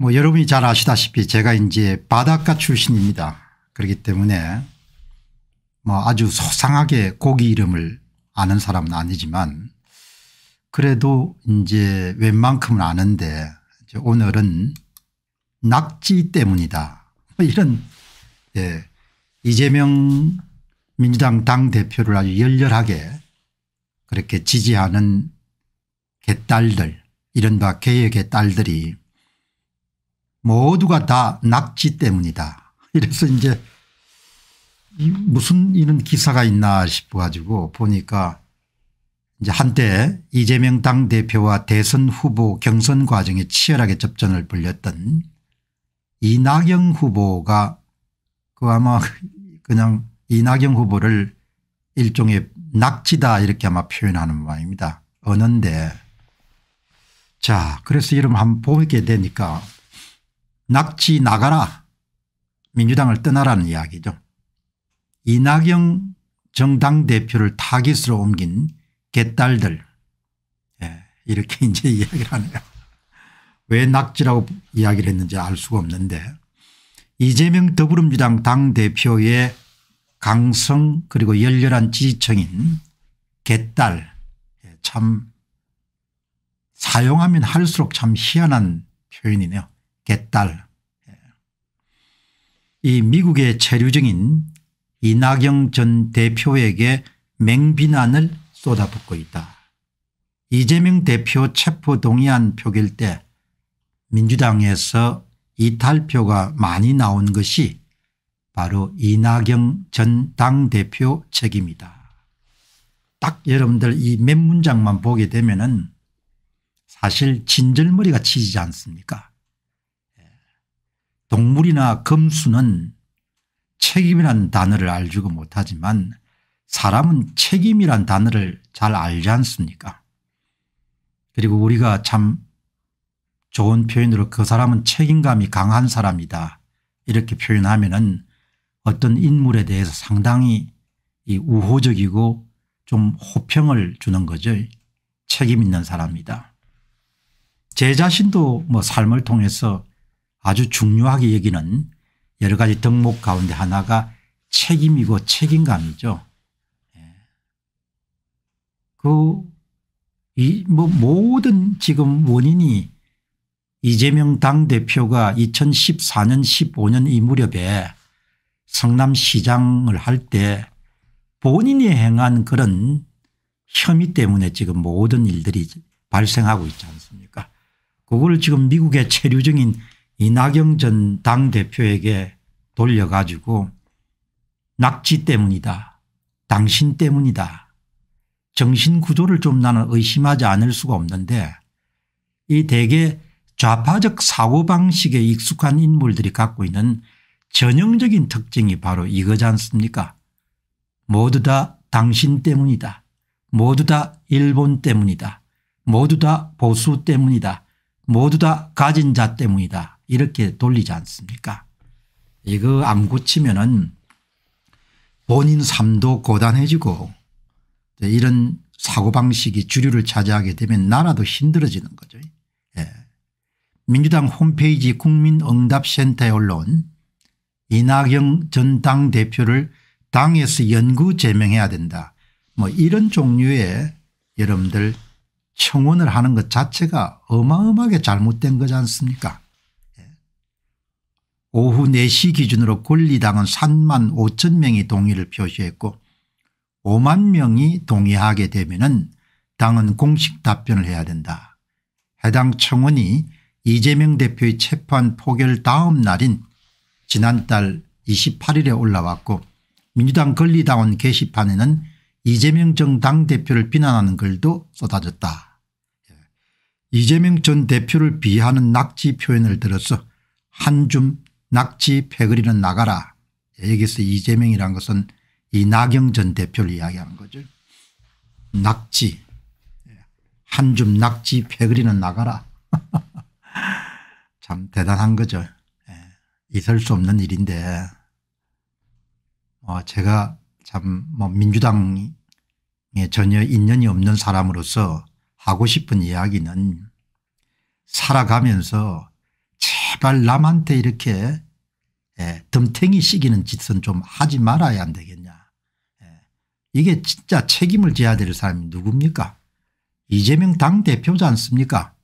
뭐 여러분이 잘 아시다시피 제가 이제 바닷가 출신입니다. 그렇기 때문에 뭐 아주 소상하게 고기 이름을 아는 사람은 아니지만 그래도 이제 웬만큼은 아는데 오늘은 낙지 때문이다. 뭐 이런 예, 이재명 민주당 당대표를 아주 열렬하게 그렇게 지지하는 개딸들 이른바 개혁의 딸들이 모두가 다 낙지 때문이다. 이래서 이제 무슨 이런 기사가 있나 싶어 가지고 보니까 이제 한때 이재명 당대표와 대선 후보 경선 과정에 치열하게 접전을 벌였던 이낙연 후보가 그 아마 그냥 이낙연 후보를 일종의 낙지다 이렇게 아마 표현하는 모양입니다. 어인데자 그래서 이름 한번 보게 되니까 낙지 나가라 민주당을 떠나라는 이야기죠. 이낙영 정당 대표를 타깃으로 옮긴 개딸들 예, 이렇게 이제 이야기를 하네요. 왜 낙지라고 이야기를 했는지 알 수가 없는데 이재명 더불어민주당 당대표의 강성 그리고 열렬한 지지층인 개딸 예, 참 사용하면 할수록 참 희한한 표현이네요. 개딸 예, 이 미국의 체류증인 이낙영 전 대표에게 맹비난을 쏟아붓고 있다. 이재명 대표 체포동의안 표결 때 민주당에서 이탈표가 많이 나온 것이 바로 이낙영 전 당대표 책임이다. 딱 여러분들 이 몇 문장만 보게 되면 은 사실 진절머리가 치지 않습니까 동물이나 금수는 책임이란 단어를 알지도 못하지만 사람은 책임이란 단어를 잘 알지 않습니까 그리고 우리가 참 좋은 표현으로 그 사람은 책임감이 강한 사람이다 이렇게 표현하면 은 어떤 인물에 대해서 상당히 우호적이고 좀 호평을 주는 거죠. 책임 있는 사람이다. 제 자신도 뭐 삶을 통해서 아주 중요하게 여기는 여러 가지 덕목 가운데 하나가 책임이고 책임감이죠. 예. 그, 이, 뭐, 모든 지금 원인이 이재명 당대표가 2014년 15년 이 무렵에 성남시장을 할 때 본인이 행한 그런 혐의 때문에 지금 모든 일들이 발생하고 있지 않습니까 그걸 지금 미국의 체류 중인 이낙영 전 당대표에게 돌려가지고 낙지 때문이다. 당신 때문이다. 정신구조를 좀 나는 의심하지 않을 수가 없는데 이 대개 좌파적 사고방식에 익숙한 인물들이 갖고 있는 전형적인 특징이 바로 이거지 않습니까 모두 다 당신 때문이다. 모두 다 일본 때문이다. 모두 다 보수 때문이다. 모두 다 가진 자 때문이다. 이렇게 돌리지 않습니까 이거 안 고치면은 본인 삶도 고단해지고 이런 사고방식이 주류를 차지하게 되면 나라도 힘들어지는 거죠. 예. 민주당 홈페이지 국민응답센터에 올라온 이낙영 전 당대표를 당에서 연구 제명해야 된다. 뭐 이런 종류의 여러분들 청원을 하는 것 자체가 어마어마하게 잘못된 거지 않습니까 오후 4시 기준으로 권리당은 3만 5천 명이 동의를 표시했고 5만 명이 동의하게 되면 당은 공식 답변을 해야 된다. 해당 청원이 이재명 대표의 체포한 포결 다음 날인 지난달 28일에 올라왔고 민주당 권리당원 게시판에는 이재명 전 당대표를 비난하는 글도 쏟아졌다. 예. 이재명 전 대표를 비하하는 낙지 표현을 들어서 한줌 낙지 패거리는 나가라 여기서 이재명이란 것은 이 나경전 대표를 이야기하는 거죠. 낙지 한 줌 낙지 패거리는 나가라 참 대단한 거죠. 예. 있을 수 없는 일인데 어 제가 참 뭐 민주당에 전혀 인연이 없는 사람으로서 하고 싶은 이야기는 살아가면서 두달남한테 이렇게 예, 덤탱이 시기는 짓은 좀 하지 말아야 안 되겠냐. 예, 이게 진짜 책임을 져야 될 사람이 누굽니까? 이재명 당대표지 않습니까?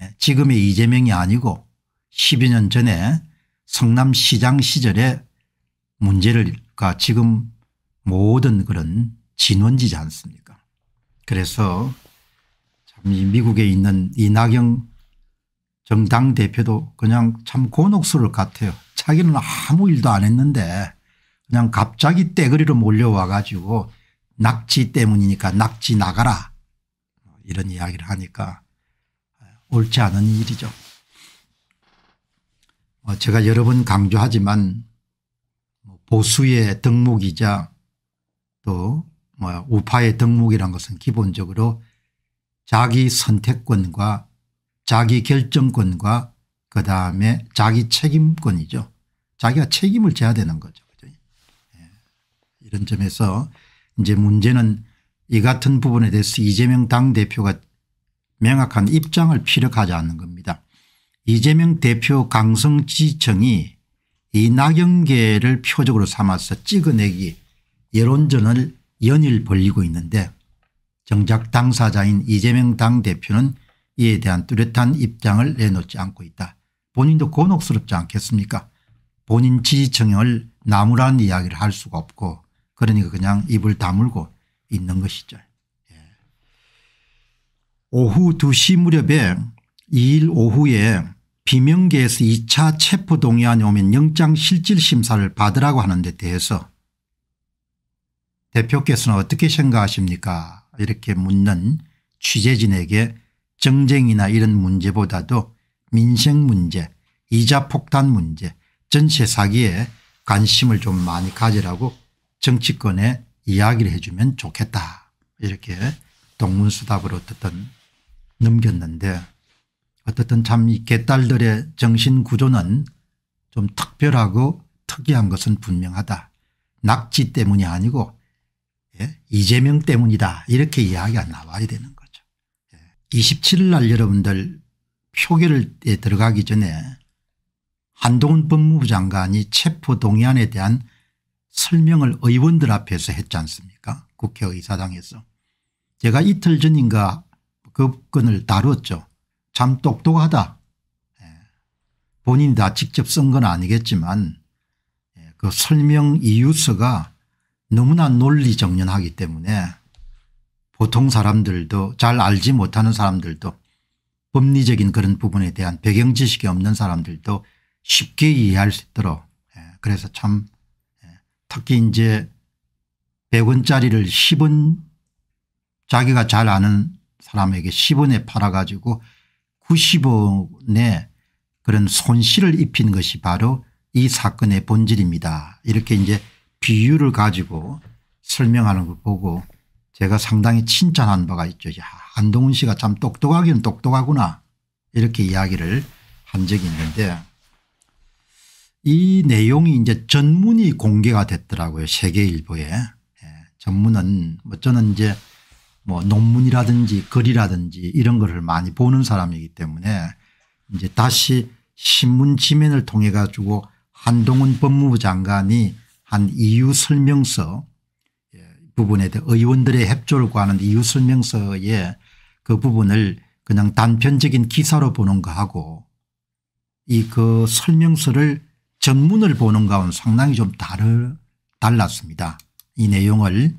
예, 지금의 이재명이 아니고 1 0년 전에 성남시장 시절에 문제를 그 지금 모든 그런 진원지지 않습니까 그래서 참이 미국에 있는 이낙영 정당 대표도 그냥 참 곤혹스러울 것 같아요. 자기는 아무 일도 안 했는데 그냥 갑자기 떼거리로 몰려와 가지고 낙지 때문이니까 낙지 나가라 이런 이야기를 하니까 옳지 않은 일이죠. 뭐 제가 여러 번 강조하지만 뭐 보수의 덕목이자 또 뭐 우파의 덕목이란 것은 기본적으로 자기 선택권과 자기 결정권과 그 다음에 자기 책임권이죠. 자기가 책임을 져야 되는 거죠. 그죠? 예. 이런 점에서 이제 문제는 이 같은 부분에 대해서 이재명 당대표가 명확한 입장을 피력하지 않는 겁니다. 이재명 대표 강성지청이 이낙연계를 표적으로 삼아서 찍어내기 여론전을 연일 벌리고 있는데 정작 당사자인 이재명 당대표는 이에 대한 뚜렷한 입장을 내놓지 않고 있다. 본인도 곤혹스럽지 않겠습니까 본인 지지층을 나무라는 이야기를 할 수가 없고 그러니까 그냥 입을 다물고 있는 것이죠. 예. 오후 2시 무렵에 2일 오후에 비명계에서 2차 체포동의안이 오면 영장실질심사를 받으라고 하는 데 대해서 대표께서는 어떻게 생각하십니까 이렇게 묻는 취재진에게 정쟁이나 이런 문제보다도 민생 문제 이자 폭탄 문제 전세 사기에 관심을 좀 많이 가지라고 정치권에 이야기를 해주면 좋겠다 이렇게 동문수답으로 어떻든 넘겼는데 어떻든 참이 개딸들의 정신구조는 좀 특별하고 특이한 것은 분명하다. 낙지 때문이 아니고 예? 이재명 때문이다 이렇게 이야기가 나와야 되는 27일 날 여러분들 표결에 들어가기 전에 한동훈 법무부 장관이 체포동의안에 대한 설명을 의원들 앞에서 했지 않습니까 국회의사당에서. 제가 이틀 전인가 그 건을 다뤘죠. 참 똑똑하다. 예. 본인이 다 직접 쓴 건 아니겠지만 예, 그 설명 이유서가 너무나 논리정연하기 때문에 보통 사람들도 잘 알지 못하는 사람들도 법리적인 그런 부분에 대한 배경 지식이 없는 사람들도 쉽게 이해할 수 있도록 예, 그래서 참 예, 특히 이제 100원짜리를 10원 자기가 잘 아는 사람에게 10원에 팔아가지고 90원에 그런 손실을 입힌 것이 바로 이 사건의 본질입니다. 이렇게 이제 비유를 가지고 설명하는 걸 보고 제가 상당히 칭찬한 바가 있죠. 야, 한동훈 씨가 참 똑똑하긴 똑똑하구나 이렇게 이야기를 한 적이 있는데 이 내용이 이제 전문이 공개가 됐더라고요. 세계일보에. 예, 전문은 뭐 저는 이제 뭐 논문이라든지 글이라든지 이런 거를 많이 보는 사람이기 때문에 이제 다시 신문 지면을 통해 가지고 한동훈 법무부 장관이 한 이유 설명서 부분에 대해 의원들의 협조를 구하는 이유설명서에 그 부분을 그냥 단편적인 기사로 보는 거하고 이 그 설명서를 전문을 보는 가운 상당히 좀 다르, 달랐습니다. 이 내용을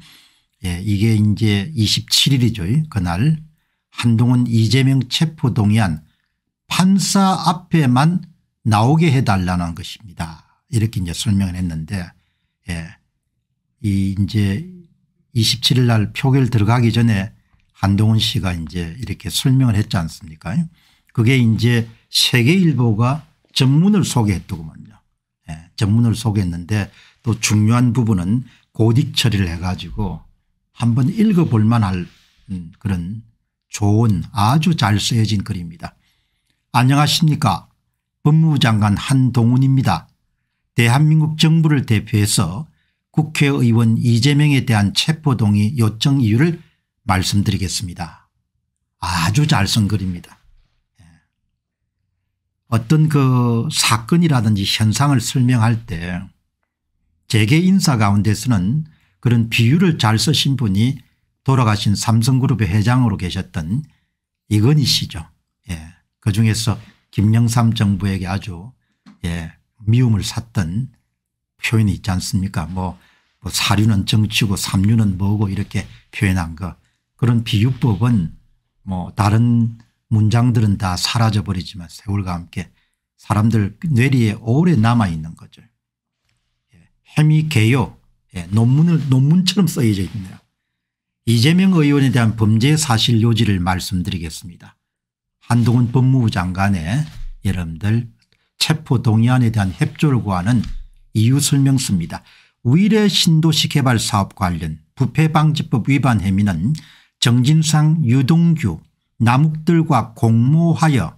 예, 이게 이제 27일이죠. 그날 한동훈 이재명 체포동의안 판사 앞에만 나오게 해달라는 것입니다. 이렇게 이제 설명을 했는데 예, 이 이제 27일 날 표결 들어가기 전에 한동훈 씨가 이제 이렇게 설명을 했지 않습니까? 그게 이제 세계일보가 전문을 소개했더구먼요. 예, 전문을 소개했는데 또 중요한 부분은 고딕 처리를 해가지고 한번 읽어볼 만할 음, 그런 좋은 아주 잘 쓰여진 글입니다. 안녕하십니까 법무부 장관 한동훈입니다. 대한민국 정부를 대표해서 국회의원 이재명에 대한 체포동의 요청 이유를 말씀드리겠습니다. 아주 잘 쓴 글입니다. 예. 어떤 그 사건이라든지 현상을 설명할 때 재계 인사 가운데서는 그런 비유를 잘 쓰신 분이 돌아가신 삼성그룹의 회장으로 계셨던 이건희 씨죠. 예. 그중에서 김영삼 정부에게 아주 예, 미움을 샀던 표현이 있지 않습니까 뭐, 뭐 사류는 정치고 삼류는 뭐고 이렇게 표현한 거 그런 비유법은 뭐 다른 문장들은 다 사라져버리지만 세월과 함께 사람들 뇌리에 오래 남아있는 거죠. 예. 해미 개요 예, 논문을 논문처럼 써져 있네요. 이재명 의원에 대한 범죄 사실 요지를 말씀드리겠습니다. 한동훈 법무부 장관의 여러분들 체포동의안에 대한 협조를 구하는 이유 설명서입니다. 위례 신도시 개발 사업 관련 부패방지법 위반 혐의는 정진상 유동규 남욱들과 공모하여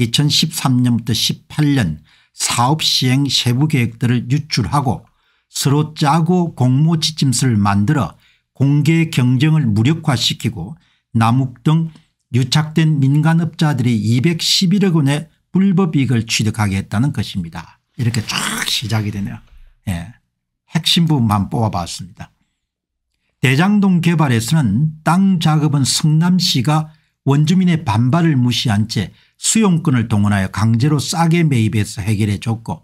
2013년부터 18년 사업시행 세부계획들을 유출하고 서로 짜고 공모지침서를 만들어 공개 경쟁을 무력화시키고 남욱 등 유착된 민간업자들이 211억 원의 불법이익을 취득하게 했다는 것입니다. 이렇게 쫙 시작이 되네요. 예. 핵심 부분만 뽑아봤습니다. 대장동 개발에서는 땅 작업은 성남시가 원주민의 반발을 무시한 채 수용권을 동원하여 강제로 싸게 매입해서 해결해 줬고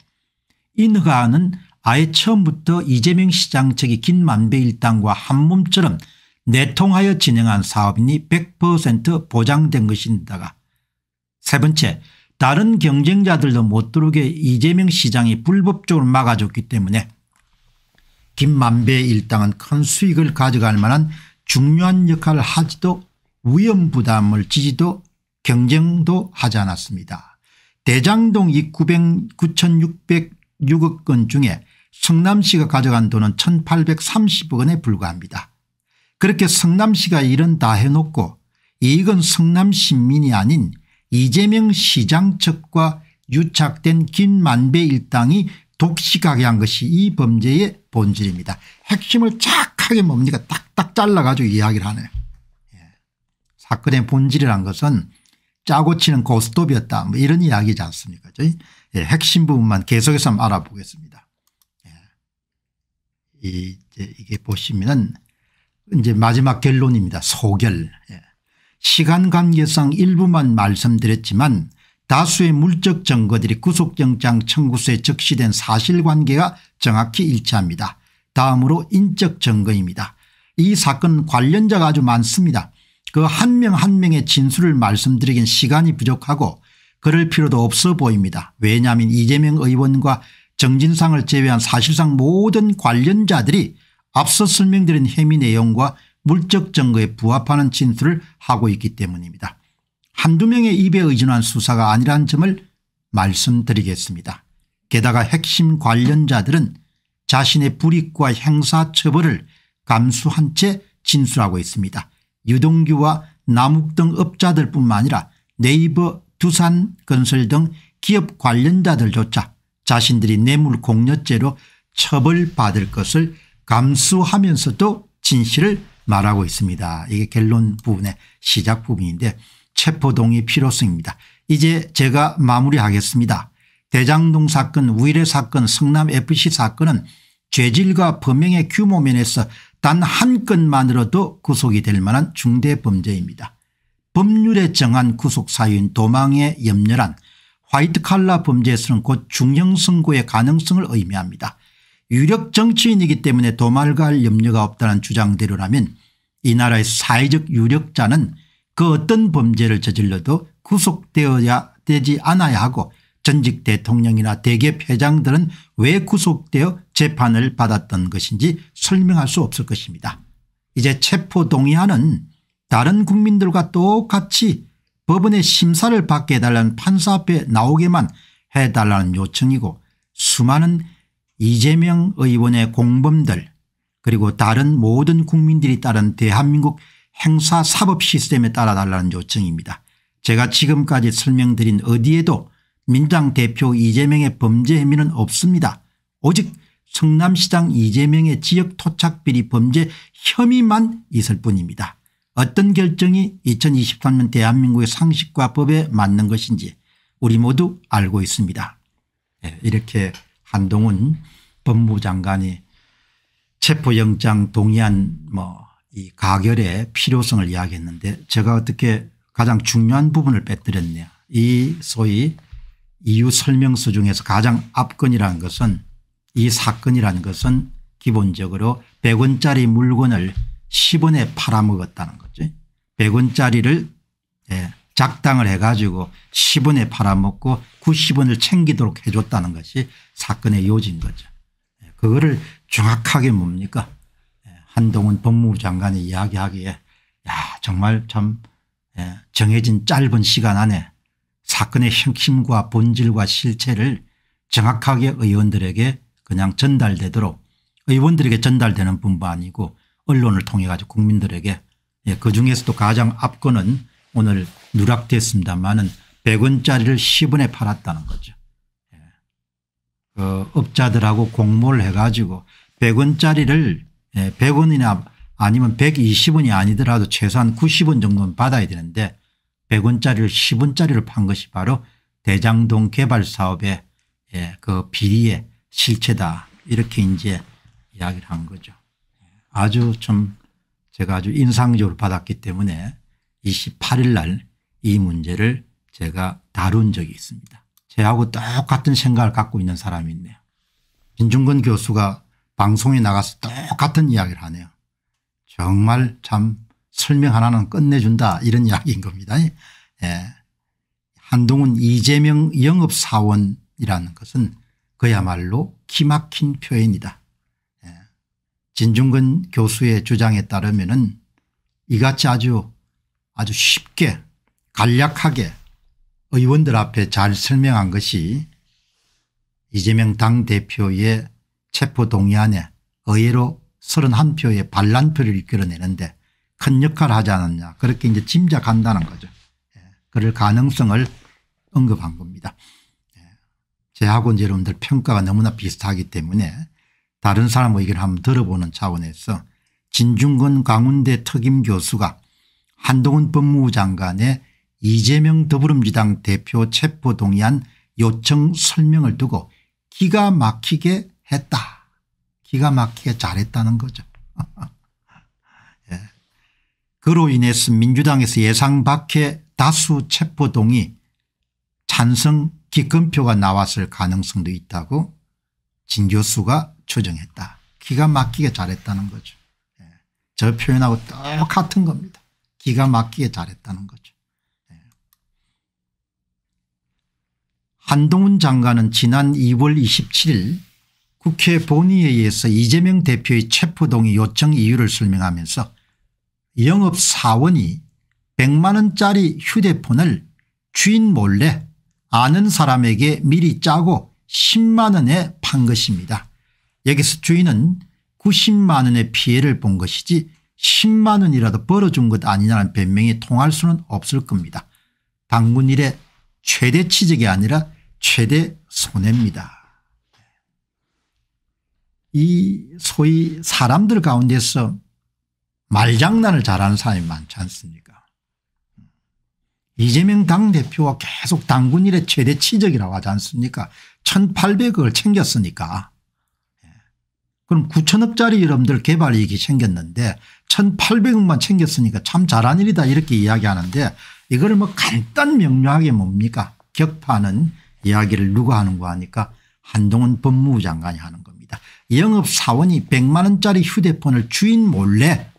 인허가는 아예 처음부터 이재명 시장 측이 긴만배일 땅과 한몸처럼 내통하여 진행한 사업이니 100% 보장된 것입니다가 세 번째 다른 경쟁자들도 못 들어오게 이재명 시장이 불법적으로 막아줬기 때문에 김만배 일당은 큰 수익을 가져갈 만한 중요한 역할을 하지도 위험 부담을 지지도 경쟁도 하지 않았습니다. 대장동 이 9,606억 9건 중에 성남시가 가져간 돈은 1830억 원에 불과합니다. 그렇게 성남시가 일은 다 해놓고 이익은 성남 시민이 아닌 이재명 시장 측과 유착된 김만배 일당이 독식하게 한 것이 이 범죄의 본질입니다. 핵심을 착하게 뭡니까 딱딱 잘라가지고 이야기를 하네요. 예. 사건의 본질이란 것은 짜고 치는 고스톱이었다 뭐 이런 이야기지 않습니까 예. 핵심 부분만 계속해서 한번 알아보겠습니다. 예. 이제 이게 보시면 이제 마지막 결론입니다. 소결. 예. 시간 관계상 일부만 말씀드렸지만 다수의 물적 증거들이 구속영장 청구서에 적시된 사실관계가 정확히 일치합니다. 다음으로 인적 증거입니다. 이 사건 관련자가 아주 많습니다. 그 한 명 한 명의 진술을 말씀드리긴 시간이 부족하고 그럴 필요도 없어 보입니다. 왜냐하면 이재명 의원과 정진상을 제외한 사실상 모든 관련자들이 앞서 설명드린 혐의 내용과 물적 증거에 부합하는 진술을 하고 있기 때문입니다. 한두 명의 입에 의존한 수사가 아니란 점을 말씀드리겠습니다. 게다가 핵심 관련자들은 자신의 불이익과 행사처벌을 감수한 채 진술하고 있습니다. 유동규와 남욱 등 업자들 뿐만 아니라 네이버 두산건설 등 기업 관련자들조차 자신들이 뇌물 공여죄로 처벌받을 것을 감수하면서도 진실을 말하고 있습니다. 이게 결론 부분의 시작 부분인데 체포동의 필요성입니다. 이제 제가 마무리하겠습니다. 대장동 사건 우일의 사건 성남 fc 사건은 죄질과 범행의 규모 면에서 단 한 건만으로도 구속이 될 만한 중대 범죄입니다. 법률에 정한 구속 사유인 도망에 염려란 화이트칼라 범죄에서는 곧 중형 선고의 가능성을 의미합니다. 유력 정치인이기 때문에 도말갈 염려가 없다는 주장대로라면 이 나라의 사회적 유력자는 그 어떤 범죄를 저질러도 구속되어야 되지 않아야 하고 전직 대통령이나 대기업 회장들은 왜 구속되어 재판을 받았던 것인지 설명할 수 없을 것입니다. 이제 체포동의안은 다른 국민들과 똑같이 법원의 심사를 받게 해달라는 판사 앞에 나오게만 해달라는 요청이고 수많은 이재명 의원의 공범들 그리고 다른 모든 국민들이 따른 대한민국 행사사법 시스템에 따라달라는 요청입니다. 제가 지금까지 설명드린 어디에도 민당 대표 이재명의 범죄 혐의는 없습니다. 오직 성남시장 이재명의 지역 토착비리 범죄 혐의만 있을 뿐입니다. 어떤 결정이 2023년 대한민국의 상식과 법에 맞는 것인지 우리 모두 알고 있습니다. 예, 이렇게 한동훈 법무부 장관이 체포영장 동의안 뭐이 가결의 필요성을 이야기했는데 제가 어떻게 가장 중요한 부분을 빼뜨렸냐 이 소위 이유 설명서 중에서 가장 앞권이라는 것은 이 사건이라는 것은 기본적으로 100원짜리 물건을 10원에 팔아먹었다는 거죠. 100원짜리를 예, 작당을 해 가지고 10원에 팔아먹고 90원을 챙기도록 해줬다는 것이 사건의 요지인 거죠. 예, 그거를 정확하게 뭡니까 예, 한동훈 법무부 장관이 이야기하기에 야 정말 참 예, 정해진 짧은 시간 안에 사건의 핵심과 본질과 실체를 정확하게 의원들에게 그냥 전달되도록 의원들에게 전달되는 뿐만 아니고 언론을 통해 가지고 국민들에게 그 중에서도 가장 압권은 오늘 누락됐습니다마는 100원짜리를 10원에 팔았다는 거죠. 어 업자들하고 공모를 해가지고 100원짜리를 100원이나 예, 아니면 120원이 아니더라도 최소한 90원 정도는 받아야 되는데 100원짜리를 10원짜리를 판 것이 바로 대장동 개발 사업의 예, 그 비리의 실체다 이렇게 이제 이야기를 한 거죠. 아주 좀 제가 아주 인상적으로 받았기 때문에 28일 날 이 문제를 제가 다룬 적이 있습니다. 저하고 똑같은 생각을 갖고 있는 사람이 있네요. 김중근 교수가 방송에 나가서 똑같은 이야기를 하네요. 정말 참 설명 하나는 끝내준다 이런 이야기인 겁니다. 예. 한동훈 이재명 영업사원이라는 것은 그야말로 기막힌 표현이다. 예. 진중근 교수의 주장에 따르면 이같이 아주 아주 쉽게 간략하게 의원들 앞에 잘 설명한 것이 이재명 당대표의 체포동의안에 의외로 31표의 반란표를 이끌어내는데 큰 역할을 하지 않았냐 그렇게 이제 짐작한다는 거죠. 예. 그럴 가능성을 언급한 겁니다. 예. 제하고 이제 여러분들 평가가 너무나 비슷하기 때문에 다른 사람 의견을 한번 들어보는 차원에서 진중근 강운대 특임 교수가 한동훈 법무부 장관의 이재명 더불어민주당 대표 체포동의안 요청 설명을 두고 기가 막히게 했다. 기가 막히게 잘했다는 거죠. 예. 그로 인해서 민주당에서 예상 밖에 다수 체포동의 찬성 기권표가 나왔을 가능성도 있다고 진 교수가 추정했다. 기가 막히게 잘했다는 거죠. 예. 저 표현하고 똑같은 겁니다. 기가 막히게 잘했다는 거죠. 한동훈 장관은 지난 2월 27일 국회 본의회에서 이재명 대표의 체포동의 요청 이유를 설명하면서 영업사원이 100만 원짜리 휴대폰을 주인 몰래 아는 사람에게 미리 짜고 10만 원에 판 것입니다. 여기서 주인은 90만 원의 피해를 본 것이지 10만 원이라도 벌어준 것 아니냐는 변명이 통할 수는 없을 겁니다. 방문일의 최대 취적이 아니라 최대 손해입니다. 이 소위 사람들 가운데서 말장난을 잘하는 사람이 많지 않습니까 이재명 당대표가 계속 당군일의 최대 치적이라고 하지 않습니까 1800억을 챙겼으니까 예. 그럼 9천억짜리 여러분들 개발이익이 챙겼는데 1800억만 챙겼으니까 참 잘한 일이다 이렇게 이야기하는데 이거뭐 간단 명료하게 뭡니까 격파는 이야기를 누가 하는거 하니까 한동훈 법무부 장관이 하는 겁니다. 영업사원이 100만 원짜리 휴대폰을 주인 몰래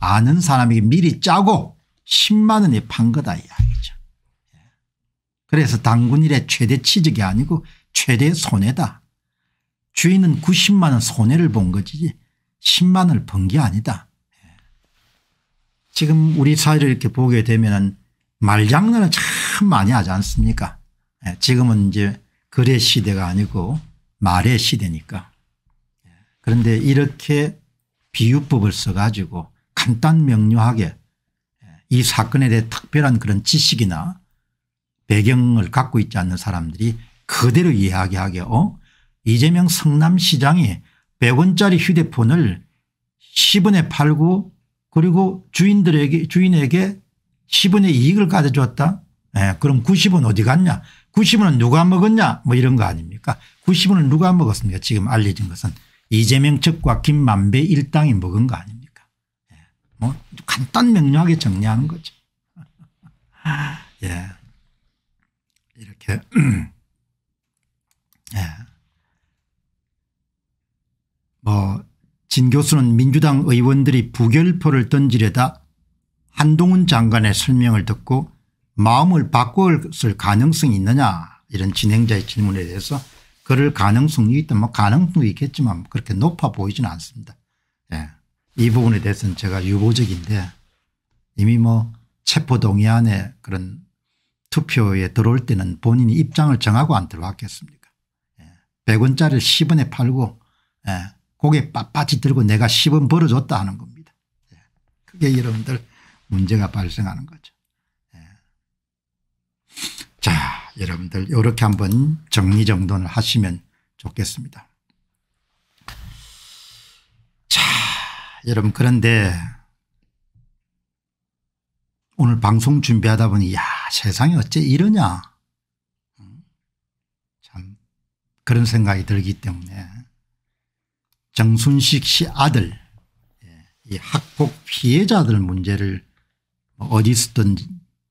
아는 사람에게 미리 짜고 10만 원에 판 거다 이야기죠. 예. 그래서 당군일의 최대 취직이 아니고 최대 손해다. 주인은 90만 원 손해를 본 거지 10만 원을 번 게 아니다. 예. 지금 우리 사회를 이렇게 보게 되면 말장난을 참 많이 하지 않습니까 예, 지금은 이제 거래 시대가 아니고 말의 시대니까. 예, 그런데 이렇게 비유법을 써가지고 간단 명료하게 예, 이 사건에 대해 특별한 그런 지식이나 배경을 갖고 있지 않는 사람들이 그대로 이야기하게 어? 이재명 성남시장이 100원짜리 휴대폰을 10원에 팔고 그리고 주인들에게 주인에게 10원의 이익을 가져줬다. 예, 그럼 90원 어디 갔냐 90원은 누가 먹었냐 뭐 이런 거 아닙니까 90원은 누가 먹었습니까 지금 알려진 것은 이재명 측과 김만배 일당이 먹은 거 아닙니까 예. 뭐 간단 명료하게 정리하는 거죠 예. 이렇게 예. 뭐진 교수는 민주당 의원들이 부결표를 던지려다 한동훈 장관의 설명을 듣고 마음을 바꾸었을 가능성이 있느냐 이런 진행자의 질문에 대해서 그럴 가능성이 있다면 뭐 가능성이 있겠지만 그렇게 높아 보이지는 않습니다. 예. 이 부분에 대해서는 제가 유보적인데 이미 뭐 체포동의안에 그런 투표에 들어올 때는 본인이 입장을 정하고 안 들어왔겠습니까 예. 100원짜리를 10원에 팔고 예. 고개 빳빳이 들고 내가 10원 벌어줬다 하는 겁니다. 예. 그게 여러분들 문제가 발생하는 거죠. 여러분들 이렇게 한번 정리정돈을 하시면 좋겠습니다. 자 여러분 그런데 오늘 방송 준비하다 보니 야 세상이 어째 이러냐 참 그런 생각이 들기 때문에 정순식 씨 아들 예, 이 학폭 피해자들 문제를 뭐 어디서든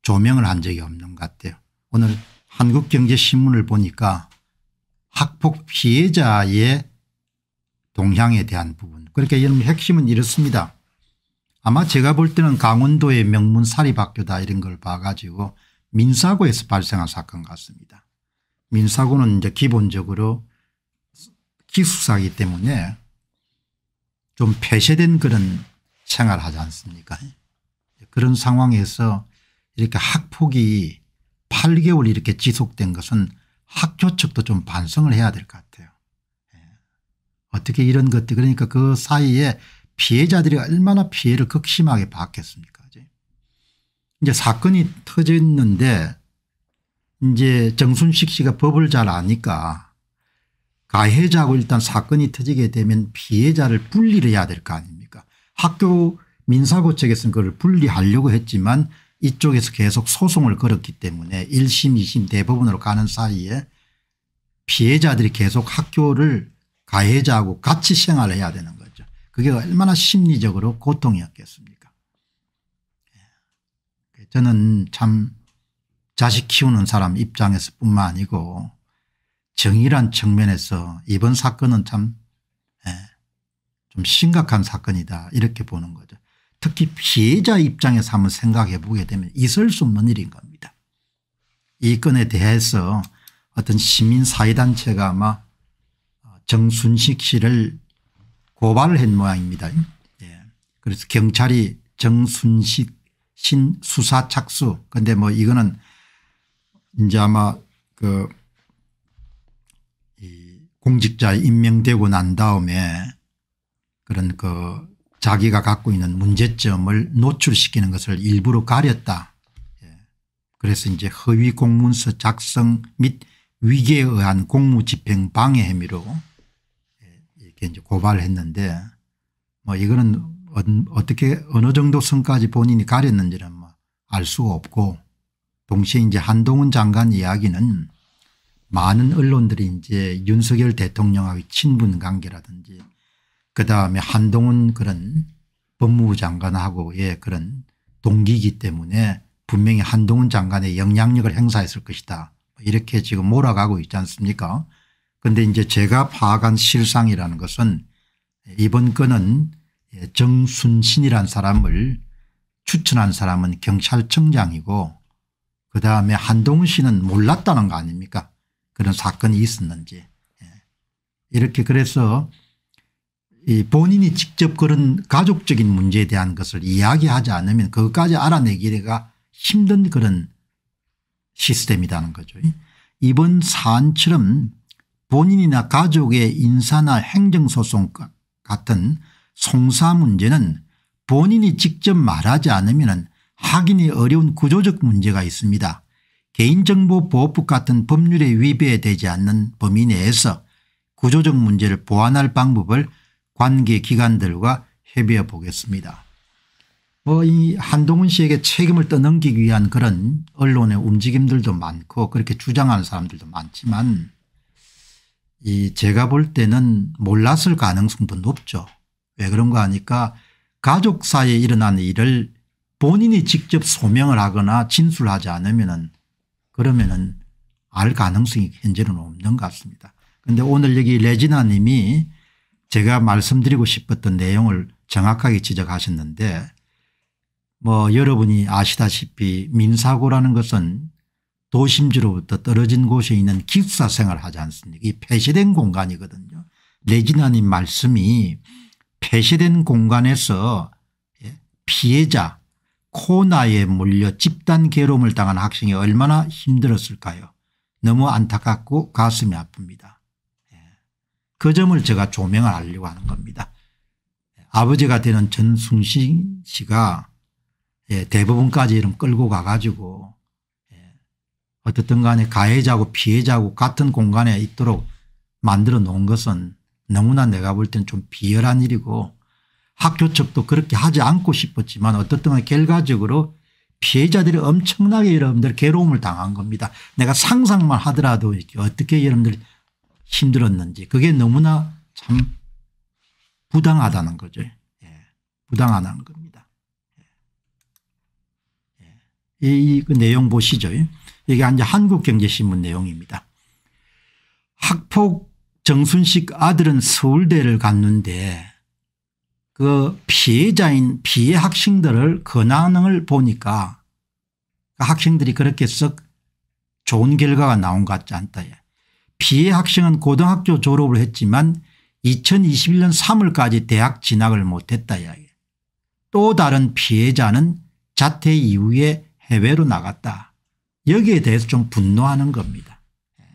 조명을 한 적이 없는 것 같아요. 오늘 한국경제신문을 보니까 학폭 피해자의 동향에 대한 부분 그러니까 여러분 핵심은 이렇습니다. 아마 제가 볼 때는 강원도의 명문 사립학교다 이런 걸 봐가지고 민사고에서 발생한 사건 같습니다. 민사고는 이제 기본적으로 기숙사이기 때문에 좀 폐쇄된 그런 생활 을 하지 않습니까 그런 상황에서 이렇게 학폭이 8개월 이렇게 지속된 것은 학교 측도 좀 반성을 해야 될 것 같아요. 예. 어떻게 이런 것들 그러니까 그 사이에 피해자들이 얼마나 피해를 극심하게 받겠습니까 이제 사건이 터졌는데 이제 정순식 씨가 법을 잘 아니까 가해자고 일단 사건이 터지게 되면 피해자를 분리를 해야 될 거 아닙니까 학교 민사고 측에서는 그걸 분리하려고 했지만 이쪽에서 계속 소송을 걸었기 때문에 1심 2심 대법원으로 가는 사이에 피해자들이 계속 학교를 가해자하고 같이 생활해야 되는 거죠. 그게 얼마나 심리적으로 고통이었겠습니까. 예. 저는 참 자식 키우는 사람 입장에서 뿐만 아니고 정의란 측면에서 이번 사건은 참좀 예, 심각한 사건이다 이렇게 보는 거죠. 특히 피해자 입장에서 한번 생각해 보게 되면 있을 수 없는 일인 겁니다. 이 건에 대해서 어떤 시민사회단체가 아마 정순식 씨를 고발을 한 모양입니다. 예. 그래서 경찰이 정순식 신 수사 착수 그런데뭐 이거는 이제 아마 그 공직자 임명되고 난 다음에 그런 그 자기가 갖고 있는 문제점을 노출시키는 것을 일부러 가렸다. 예. 그래서 이제 허위 공문서 작성 및 위계에 의한 공무집행 방해 혐의로 예, 이렇게 이제 고발을 했는데 뭐 이거는 어떻게 어느 정도 선까지 본인이 가렸는지는 뭐 알 수가 없고 동시에 이제 한동훈 장관 이야기는 많은 언론들이 이제 윤석열 대통령하고 친분 관계라든지 그 다음에 한동훈 그런 법무부 장관하고의 예, 그런 동기이기 때문에 분명히 한동훈 장관의 영향력을 행사했을 것이다. 이렇게 지금 몰아가고 있지 않습니까 그런데 이제 제가 파악한 실상이라는 것은 이번 건은 예, 정순신이란 사람을 추천한 사람은 경찰청장이고 그다음에 한동훈 씨는 몰랐다는 거 아닙니까 그런 사건이 있었는지 예. 이렇게 그래서 이 본인이 직접 그런 가족적인 문제에 대한 것을 이야기하지 않으면 그것까지 알아내기가 힘든 그런 시스템이라는 거죠. 이번 사안처럼 본인이나 가족의 인사나 행정소송 같은 송사 문제는 본인이 직접 말하지 않으면 확인이 어려운 구조적 문제가 있습니다. 개인정보보호법 같은 법률에 위배되지 않는 범위 내에서 구조적 문제를 보완할 방법을 관계 기관들과 협의해 보겠습니다. 뭐이 한동훈 씨에게 책임을 떠넘기기 위한 그런 언론의 움직임들도 많고 그렇게 주장하는 사람들도 많지만 이 제가 볼 때는 몰랐을 가능성도 높죠. 왜 그런가 하니까 가족 사이에 일어난 일을 본인이 직접 소명을 하거나 진술하지 않으면은 그러면은 알 가능성이 현재는 없는 것 같습니다. 그런데 오늘 여기 레지나 님이 제가 말씀드리고 싶었던 내용을 정확하게 지적하셨는데 뭐 여러분이 아시다시피 민사고라는 것은 도심지로부터 떨어진 곳에 있는 기숙사 생활을 하지 않습니까 이 폐쇄된 공간이거든요. 레지나님 말씀이 폐쇄된 공간에서 예, 피해자 코나에 몰려 집단 괴로움을 당한 학생이 얼마나 힘들었을까요 너무 안타깝고 가슴이 아픕니다. 그 점을 제가 조명을 하려고 하는 겁니다. 아버지가 되는 전순신 씨가 예, 대부분까지 이름 끌고 가가지고 예, 어떻든 간에 가해자고 피해자고 같은 공간에 있도록 만들어 놓은 것은 너무나 내가 볼 땐 좀 비열한 일이고 학교 측도 그렇게 하지 않고 싶었지만 어떻든 간에 결과적으로 피해자들이 엄청나게 여러분들 괴로움을 당한 겁니다. 내가 상상만 하더라도 어떻게 여러분들 힘들었는지 그게 너무나 참 부당하다는 거죠. 예. 부당하다는 겁니다. 예. 예. 이, 그 내용 보시죠. 이게 이제 한국경제신문 내용입니다. 학폭 정순식 아들은 서울대를 갔는데 그 피해자인 피해 학생들을 근황을 보니까 그 학생들이 그렇게 썩 좋은 결과가 나온 것 같지 않다. 예. 피해 학생은 고등학교 졸업을 했지만 2021년 3월까지 대학 진학을 못했다 이야기. 또 다른 피해자는 자퇴 이후에 해외로 나갔다. 여기에 대해서 좀 분노하는 겁니다. 예.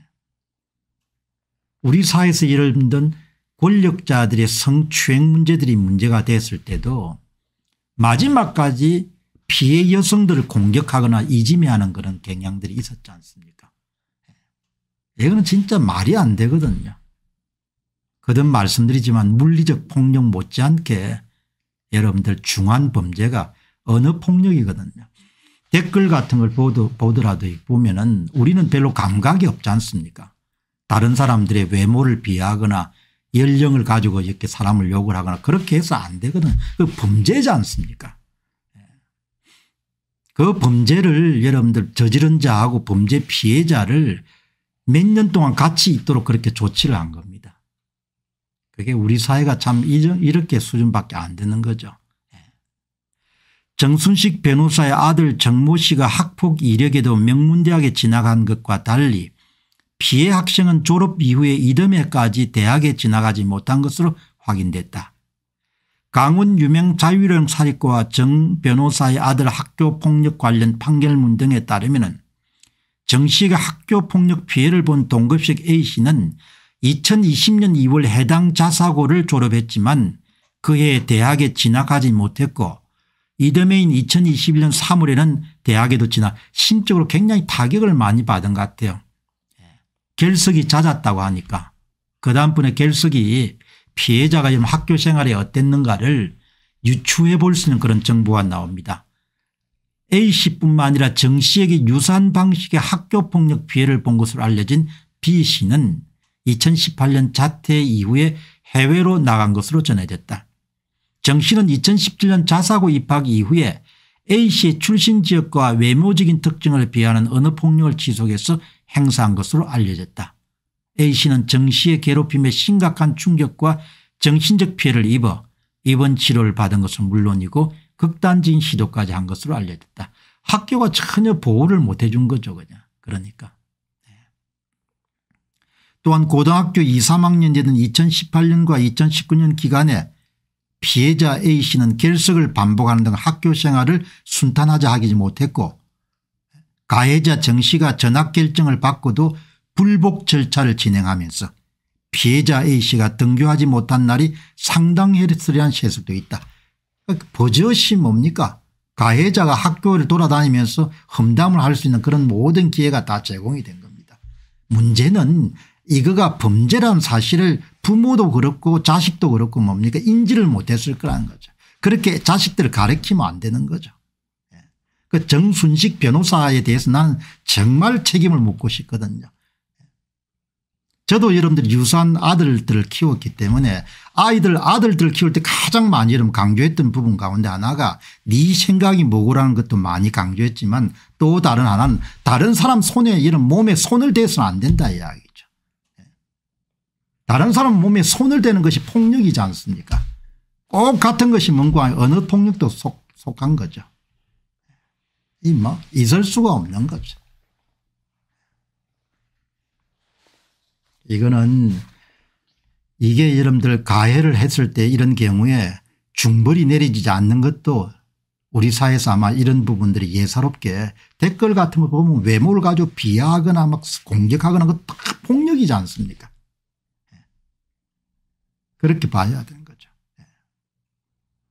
우리 사회에서 예를 든 권력자들의 성추행 문제들이 문제가 됐을 때도 마지막까지 피해 여성들을 공격하거나 이지매하는 그런 경향들이 있었지 않습니까 이거는 진짜 말이 안 되거든요. 거듭 말씀드리지만 물리적 폭력 못지않게 여러분들 중한 범죄가 언어 폭력이거든요. 댓글 같은 걸 보도, 보더라도 보면 은 우리는 별로 감각이 없지 않습니까 다른 사람들의 외모를 비하거나 연령을 가지고 이렇게 사람을 욕을 하거나 그렇게 해서 안 되거든요. 그 범죄지 않습니까 예. 그 범죄를 여러분들 저지른 자하고 범죄 피해자를 몇년 동안 같이 있도록 그렇게 조치를 한 겁니다. 그게 우리 사회가 참 이렇게 수준밖에 안 되는 거죠. 예. 정순식 변호사의 아들 정모 씨가 학폭 이력에도 명문대학에 진학한 것과 달리 피해 학생은 졸업 이후에 이듬해까지 대학에 진학하지 못한 것으로 확인됐다. 강원 유명 자유령 사립고와 정 변호사의 아들 학교폭력 관련 판결문 등에 따르면 정 씨가 학교폭력 피해를 본 동급식 A씨는 2020년 2월 해당 자사고를 졸업했지만 그해 대학에 진학하지 못했고 이듬해인 2021년 3월에는 대학에도 진학 심적으로 굉장히 타격을 많이 받은 것 같아요. 예. 결석이 잦았다고 하니까 그 다음 분의 결석이 피해자가 지금 학교 생활에 어땠는가를 유추해 볼 수 있는 그런 정보가 나옵니다. A씨뿐만 아니라 정씨에게 유사한 방식의 학교폭력 피해를 본 것으로 알려진 B씨는 2018년 자퇴 이후에 해외로 나간 것으로 전해졌다. 정씨는 2017년 자사고 입학 이후에 A씨의 출신 지역과 외모적인 특징을 비하는 하 언어폭력을 지속해서 행사한 것으로 알려졌다. A씨는 정씨의 괴롭힘에 심각한 충격과 정신적 피해를 입어 입원 치료를 받은 것은 물론이고 극단적인 시도까지 한 것으로 알려졌다. 학교가 전혀 보호를 못 해준 거죠 그냥 그러니까. 네. 또한 고등학교 2, 3학년 되던 2018년과 2019년 기간에 피해자 A씨는 결석을 반복하는 등 학교 생활을 순탄하자 하지 못했고 가해자 정씨가 전학 결정을 받고도 불복 절차를 진행하면서 피해자 A씨가 등교하지 못한 날이 상당히 헬스리한 세수도 있다. 버젓이 뭡니까 가해자가 학교를 돌아다니면서 험담을 할 수 있는 그런 모든 기회가 다 제공이 된 겁니다. 문제는 이거가 범죄라는 사실을 부모도 그렇고 자식도 그렇고 뭡니까 인지를 못했을 거라는 거죠. 그렇게 자식들을 가르치면 안 되는 거죠. 예. 그 정순식 변호사에 대해서 나는 정말 책임을 묻고 싶거든요. 저도 여러분들 유산 아들들을 키웠기 때문에 아이들 아들들 을 키울 때 가장 많이 여러분 강조했던 부분 가운데 하나가 네 생각이 뭐고라는 것도 많이 강조했지만 또 다른 하나는 다른 사람 손에 이런 몸에 손을 대서는 안 된다 이야기죠. 예. 다른 사람 몸에 손을 대는 것이 폭력이지 않습니까 꼭 같은 것이 뭔가 어느 폭력도 속, 속한 거죠. 예. 이뭐 잊을 수가 없는 거죠. 이거는 이게 여러분들 가해를 했을 때 이런 경우에 중벌이 내려지지 않는 것도 우리 사회에서 아마 이런 부분들이 예사롭게 댓글 같은 거 보면 외모를 가지고 비하하거나 막 공격하거나 그다 거 폭력이지 않습니까 그렇게 봐야 되는 거죠. 예.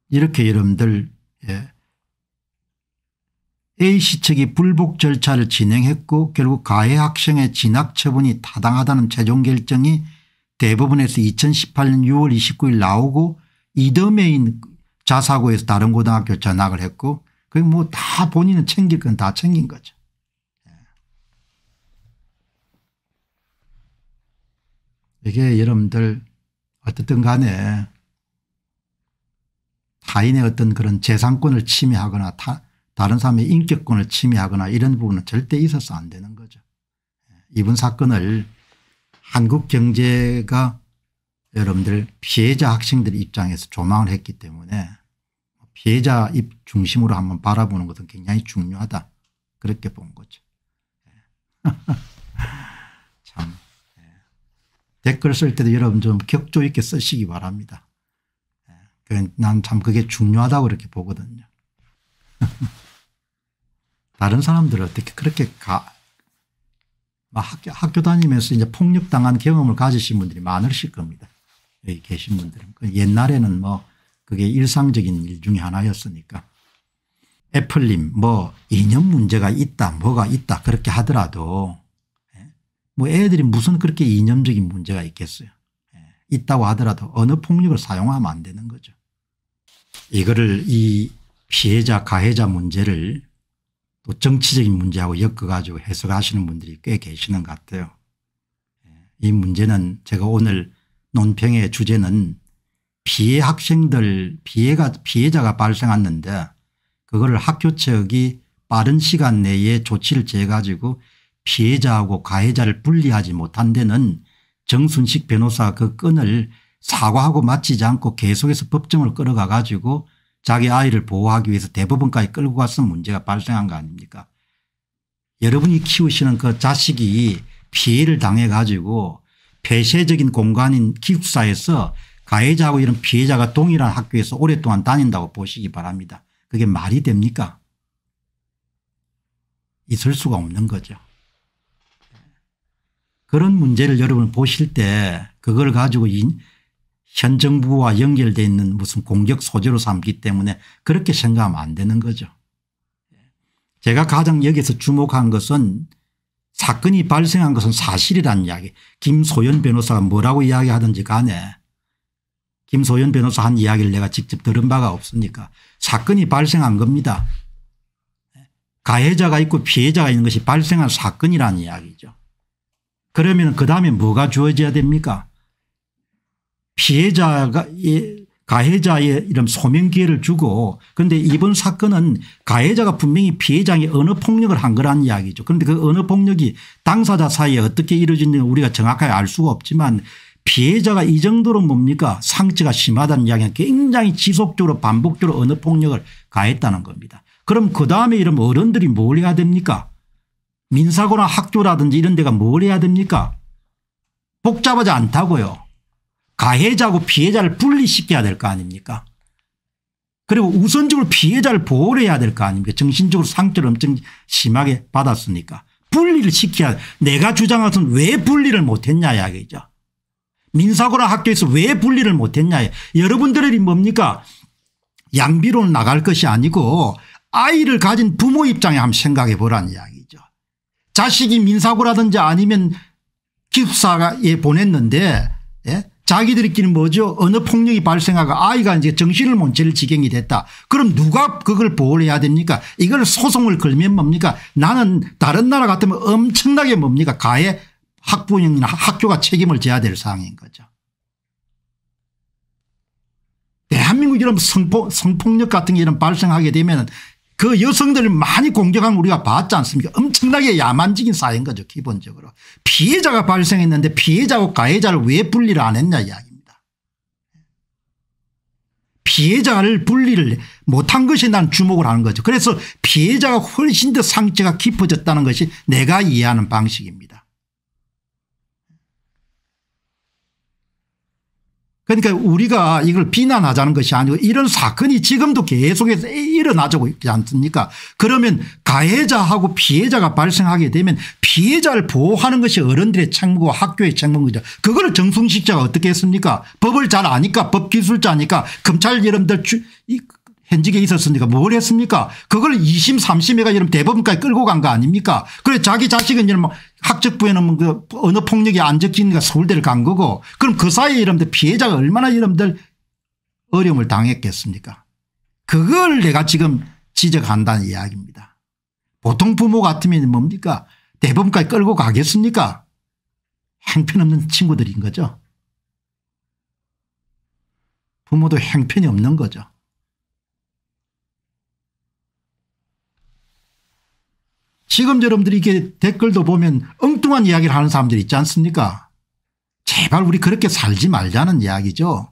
이렇게 여러분들 예. A시책이 불복 절차를 진행했고 결국 가해 학생의 진학 처분이 타당하다는 최종 결정이 대법원에서 2018년 6월 29일 나오고 이더메인 자사고에서 다른 고등학교 전학을 했고 그게 뭐 다 본인은 챙길 건 다 챙긴 거죠. 예. 이게 여러분들 어쨌든 간에 타인의 어떤 그런 재산권을 침해하거나 타, 다른 사람의 인격권을 침해하거나 이런 부분은 절대 있어서 안 되는 거죠. 예, 이번 사건을 한국 경제가 여러분들 피해자 학생들 입장에서 조망을 했기 때문에 피해자 입 중심으로 한번 바라보는 것은 굉장히 중요하다. 그렇게 본 거죠. 예. 참 예. 댓글 쓸 때도 여러분 좀 격조 있게 쓰시기 바랍니다. 난 참 그게 중요하다고 이렇게 보거든요. 다른 사람들을 어떻게 그렇게 가, 학교, 학교 다니면서 이제 폭력당한 경험을 가지신 분들이 많으실 겁니다. 여기 계신 분들은. 그 옛날에는 뭐 그게 일상적인 일 중에 하나였으니까. 애플님 뭐 인연 문제가 있다 뭐가 있다 그렇게 하더라도 예? 뭐 애들이 무슨 그렇게 이념적인 문제가 있겠어요. 예? 있다고 하더라도 어느 폭력을 사용하면 안 되는 거죠. 이거를 이 피해자 가해자 문제를 또 정치적인 문제하고 엮어가지고 해석하시는 분들이 꽤 계시는 것 같아요. 예, 이 문제는 제가 오늘 논평의 주제는 피해 학생들 피해가 피해자가 발생했는데 그거를 학교 측이 빠른 시간 내에 조치를 취 가지고 피해자하고 가해자를 분리하지 못한 데는 정순식 변호사 그 건을 사과하고 마치지 않고 계속해서 법정을 끌어가 가지고 자기 아이를 보호하기 위해서 대법원까지 끌고 가서 문제가 발생한 거 아닙니까 여러분이 키우시는 그 자식이 피해를 당해 가지고 폐쇄적인 공간인 기숙사에서 가해자하고 이런 피해자가 동일한 학교에서 오랫동안 다닌다고 보시기 바랍니다. 그게 말이 됩니까 있을 수가 없는 거죠. 그런 문제를 여러분 보실 때 그걸 가지고 현 정부와 연결되어 있는 무슨 공격 소재로 삼기 때문에 그렇게 생각하면 안 되는 거죠. 제가 가장 여기서 주목한 것은 사건이 발생한 것은 사실이라는 이야기 김소연 변호사가 뭐라고 이야기하든지 간에 김소연 변호사 한 이야기를 내가 직접 들은 바가 없으니까 사건이 발생한 겁니다. 가해자가 있고 피해자가 있는 것이 발생한 사건이라는 이야기죠. 그러면 그 다음에 뭐가 주어져야 됩니까 피해자가 가해자의 이런 소명 기회를 주고 그런데 이번 사건은 가해자가 분명히 피해자에게 언어폭력을 한 거란 이야기죠. 그런데 그 언어폭력이 당사자 사이에 어떻게 이루어지는지 우리가 정확하게 알 수가 없지만 피해자가 이 정도로 뭡니까 상처가 심하다는 이야기는 굉장히 지속적으로 반복적으로 언어폭력을 가했다는 겁니다. 그럼 그다음에 이런 어른들이 뭘 해야 됩니까 민사고나 학교라든지 이런 데가 뭘 해야 됩니까 복잡하지 않다고요. 가해자고 피해자를 분리시켜야 될 거 아닙니까 그리고 우선적으로 피해자를 보호를 해야 될 거 아닙니까 정신적으로 상처를 엄청 심하게 받았으니까 분리를 시켜야 내가 주장하던 왜 분리를 못했냐 이야기죠 민사고라 학교에서 왜 분리를 못했냐 여러분들이 뭡니까 양비론 나갈 것이 아니고 아이를 가진 부모 입장에 한번 생각해 보라는 이야기죠 자식이 민사고라든지 아니면 기숙사에 보냈는데 예? 자기들끼리는 뭐죠 어느 폭력이 발생하고 아이가 이제 정신을 못차 지경이 됐다. 그럼 누가 그걸 보호를 해야 됩니까 이걸 소송을 걸면 뭡니까 나는 다른 나라 같으면 엄청나게 뭡니까 가해 학부형이나 학교가 책임을 져야 될상황인 거죠. 대한민국 이런 성폭, 성폭력 같은 게 이런 발생하게 되면 그 여성들을 많이 공격한 우리가 봤지 않습니까 엄청나게 야만적인 사회인 거죠 기본적으로 피해자가 발생했는데 피해자하 가해자를 왜 분리를 안 했냐 이야기입니다 피해자를 분리를 못한 것이 난 주목을 하는 거죠 그래서 피해자가 훨씬 더 상처가 깊어졌다는 것이 내가 이해하는 방식입니다 그러니까 우리가 이걸 비난하자는 것이 아니고 이런 사건이 지금도 계속해서 일어나고 있지 않습니까 그러면 가해자하고 피해자가 발생하게 되면 피해자를 보호하는 것이 어른들의 책무고 학교의 책무인 죠 그걸 정승식자가 어떻게 했습니까 법을 잘 아니까 법기술자니까 검찰 여러분들 현직에 있었으니까 뭘 했습니까 그걸 2심 3심회가 이런 대법원까지 끌고 간 거 아닙니까 그래 자기 자식은 이런 뭐 학적부에는 뭐 그 언어 폭력이 안 적히니까 서울대를 간 거고 그럼 그 사이에 이런들 피해자가 얼마나 이런들 어려움을 당했겠습니까 그걸 내가 지금 지적한다는 이야기입니다. 보통 부모 같으면 뭡니까 대법원까지 끌고 가겠습니까 행편없는 친구들인 거죠. 부모도 행편이 없는 거죠. 지금 여러분들이 이게 댓글도 보면 엉뚱한 이야기를 하는 사람들 이 있지 않습니까 제발 우리 그렇게 살지 말자는 이야기죠.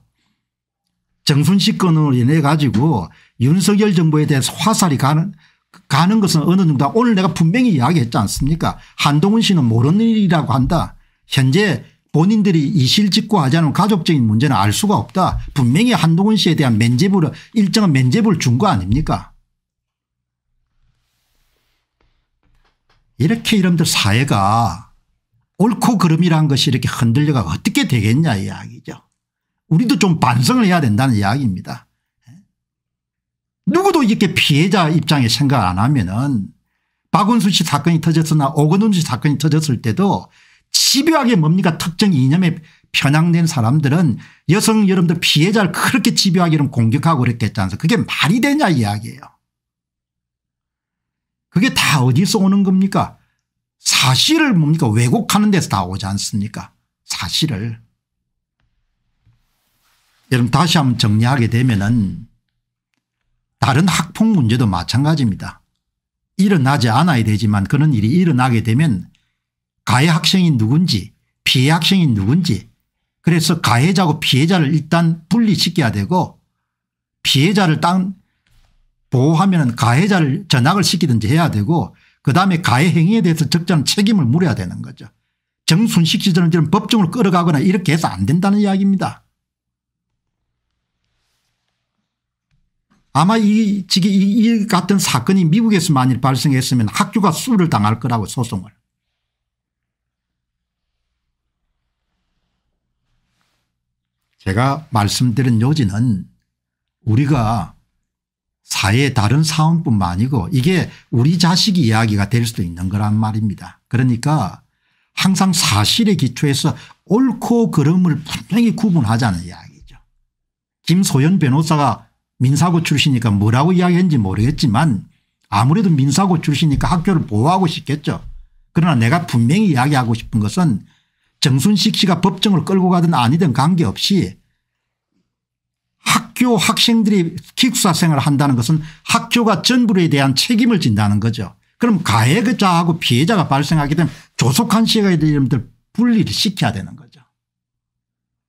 정순식 건으로 인해 가지고 윤석열 정부에 대해서 화살이 가는 가는 것은 어느 정도 오늘 내가 분명히 이야기했지 않습니까 한동훈 씨는 모르는 일이라고 한다. 현재 본인들이 이실직고하지 않은 가족적인 문제는 알 수가 없다. 분명히 한동훈 씨에 대한 면제부를 일정한 면제부를 준 거 아닙니까 이렇게 이름들 사회가 옳고 그름이란 것이 이렇게 흔들려가 어떻게 되겠냐 이야기죠. 우리도 좀 반성을 해야 된다는 이야기입니다. 누구도 이렇게 피해자 입장에 생각 안 하면은 박원순 씨 사건이 터졌으나 오건훈 씨 사건이 터졌을 때도 집요하게 뭡니까 특정 이념에 편향된 사람들은 여성 여러분들 피해자를 그렇게 집요하게 공격하고 그랬겠지 않습니까 그게 말이 되냐 이야기예요. 그게 다 어디서 오는 겁니까 사실을 뭡니까 왜곡하는 데서 다 오지 않습니까 사실을. 여러분 다시 한번 정리하게 되면 은 다른 학폭 문제도 마찬가지입니다. 일어나지 않아야 되지만 그런 일이 일어나게 되면 가해 학생이 누군지 피해 학생이 누군지 그래서 가해자고 피해자를 일단 분리시켜야 되고 피해자를 딴 보호하면 가해자를 전학을 시키든지 해야 되고 그다음에 가해 행위에 대해서 적절한 책임을 물어야 되는 거죠. 정순식 시절은 법정으로 끌어가거나 이렇게 해서 안 된다는 이야기입니다. 아마 이, 지금 이, 같은 사건이 미국에서 만일 발생했으면 학교가 수를 당할 거라고 소송을. 제가 말씀드린 요지는 우리가 사회 의 다른 사원뿐만 아니고 이게 우리 자식 이야기가 될 수도 있는 거란 말입니다. 그러니까 항상 사실에기초해서 옳고 그름을 분명히 구분하자는 이야기죠. 김소연 변호사가 민사고 출신이니까 뭐라고 이야기했는지 모르겠지만 아무래도 민사고 출신이니까 학교를 보호하고 싶겠죠. 그러나 내가 분명히 이야기하고 싶은 것은 정순식 씨가 법정을 끌고 가든 아니든 관계없이 학교 학생들이 기숙사생활을 한다는 것은 학교가 전부에 대한 책임을 진다는 거죠. 그럼 가해자하고 피해자가 발생하게 되면 조속한 시간에 여러분들 분리를 시켜야 되는 거죠.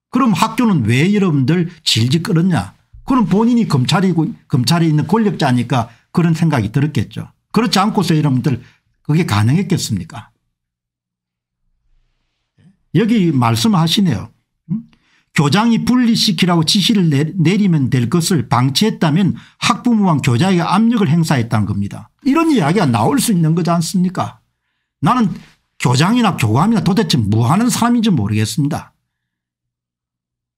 그럼 학교는 왜 여러분들 질질 끌었냐. 그럼 본인이 검찰이고 검찰에 있는 권력자니까 그런 생각이 들었겠죠. 그렇지 않고서 여러분들 그게 가능했겠습니까 여기 말씀하시네요. 교장이 분리시키라고 지시를 내리면 될 것을 방치했다면 학부모와 교장에게 압력을 행사했다는 겁니다. 이런 이야기가 나올 수 있는 거지 않습니까 나는 교장이나 교감이나 도대체 뭐 하는 사람인지 모르겠습니다.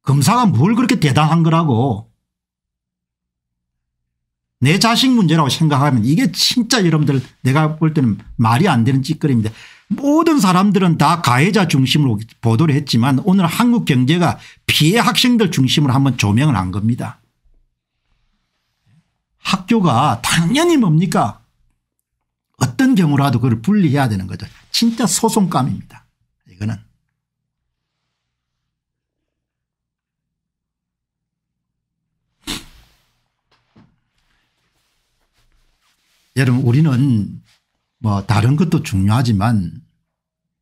검사가 뭘 그렇게 대단한 거라고 내 자식 문제라고 생각하면 이게 진짜 여러분들 내가 볼 때는 말이 안 되는 짓거리입니다. 모든 사람들은 다 가해자 중심으로 보도를 했지만 오늘 한국 경제가 피해 학생들 중심으로 한번 조명을 한 겁니다. 학교가 당연히 뭡니까 어떤 경우라도 그걸 분리해야 되는 거죠. 진짜 소송감입니다. 이거는. 여러분 우리는 뭐 다른 것도 중요하지만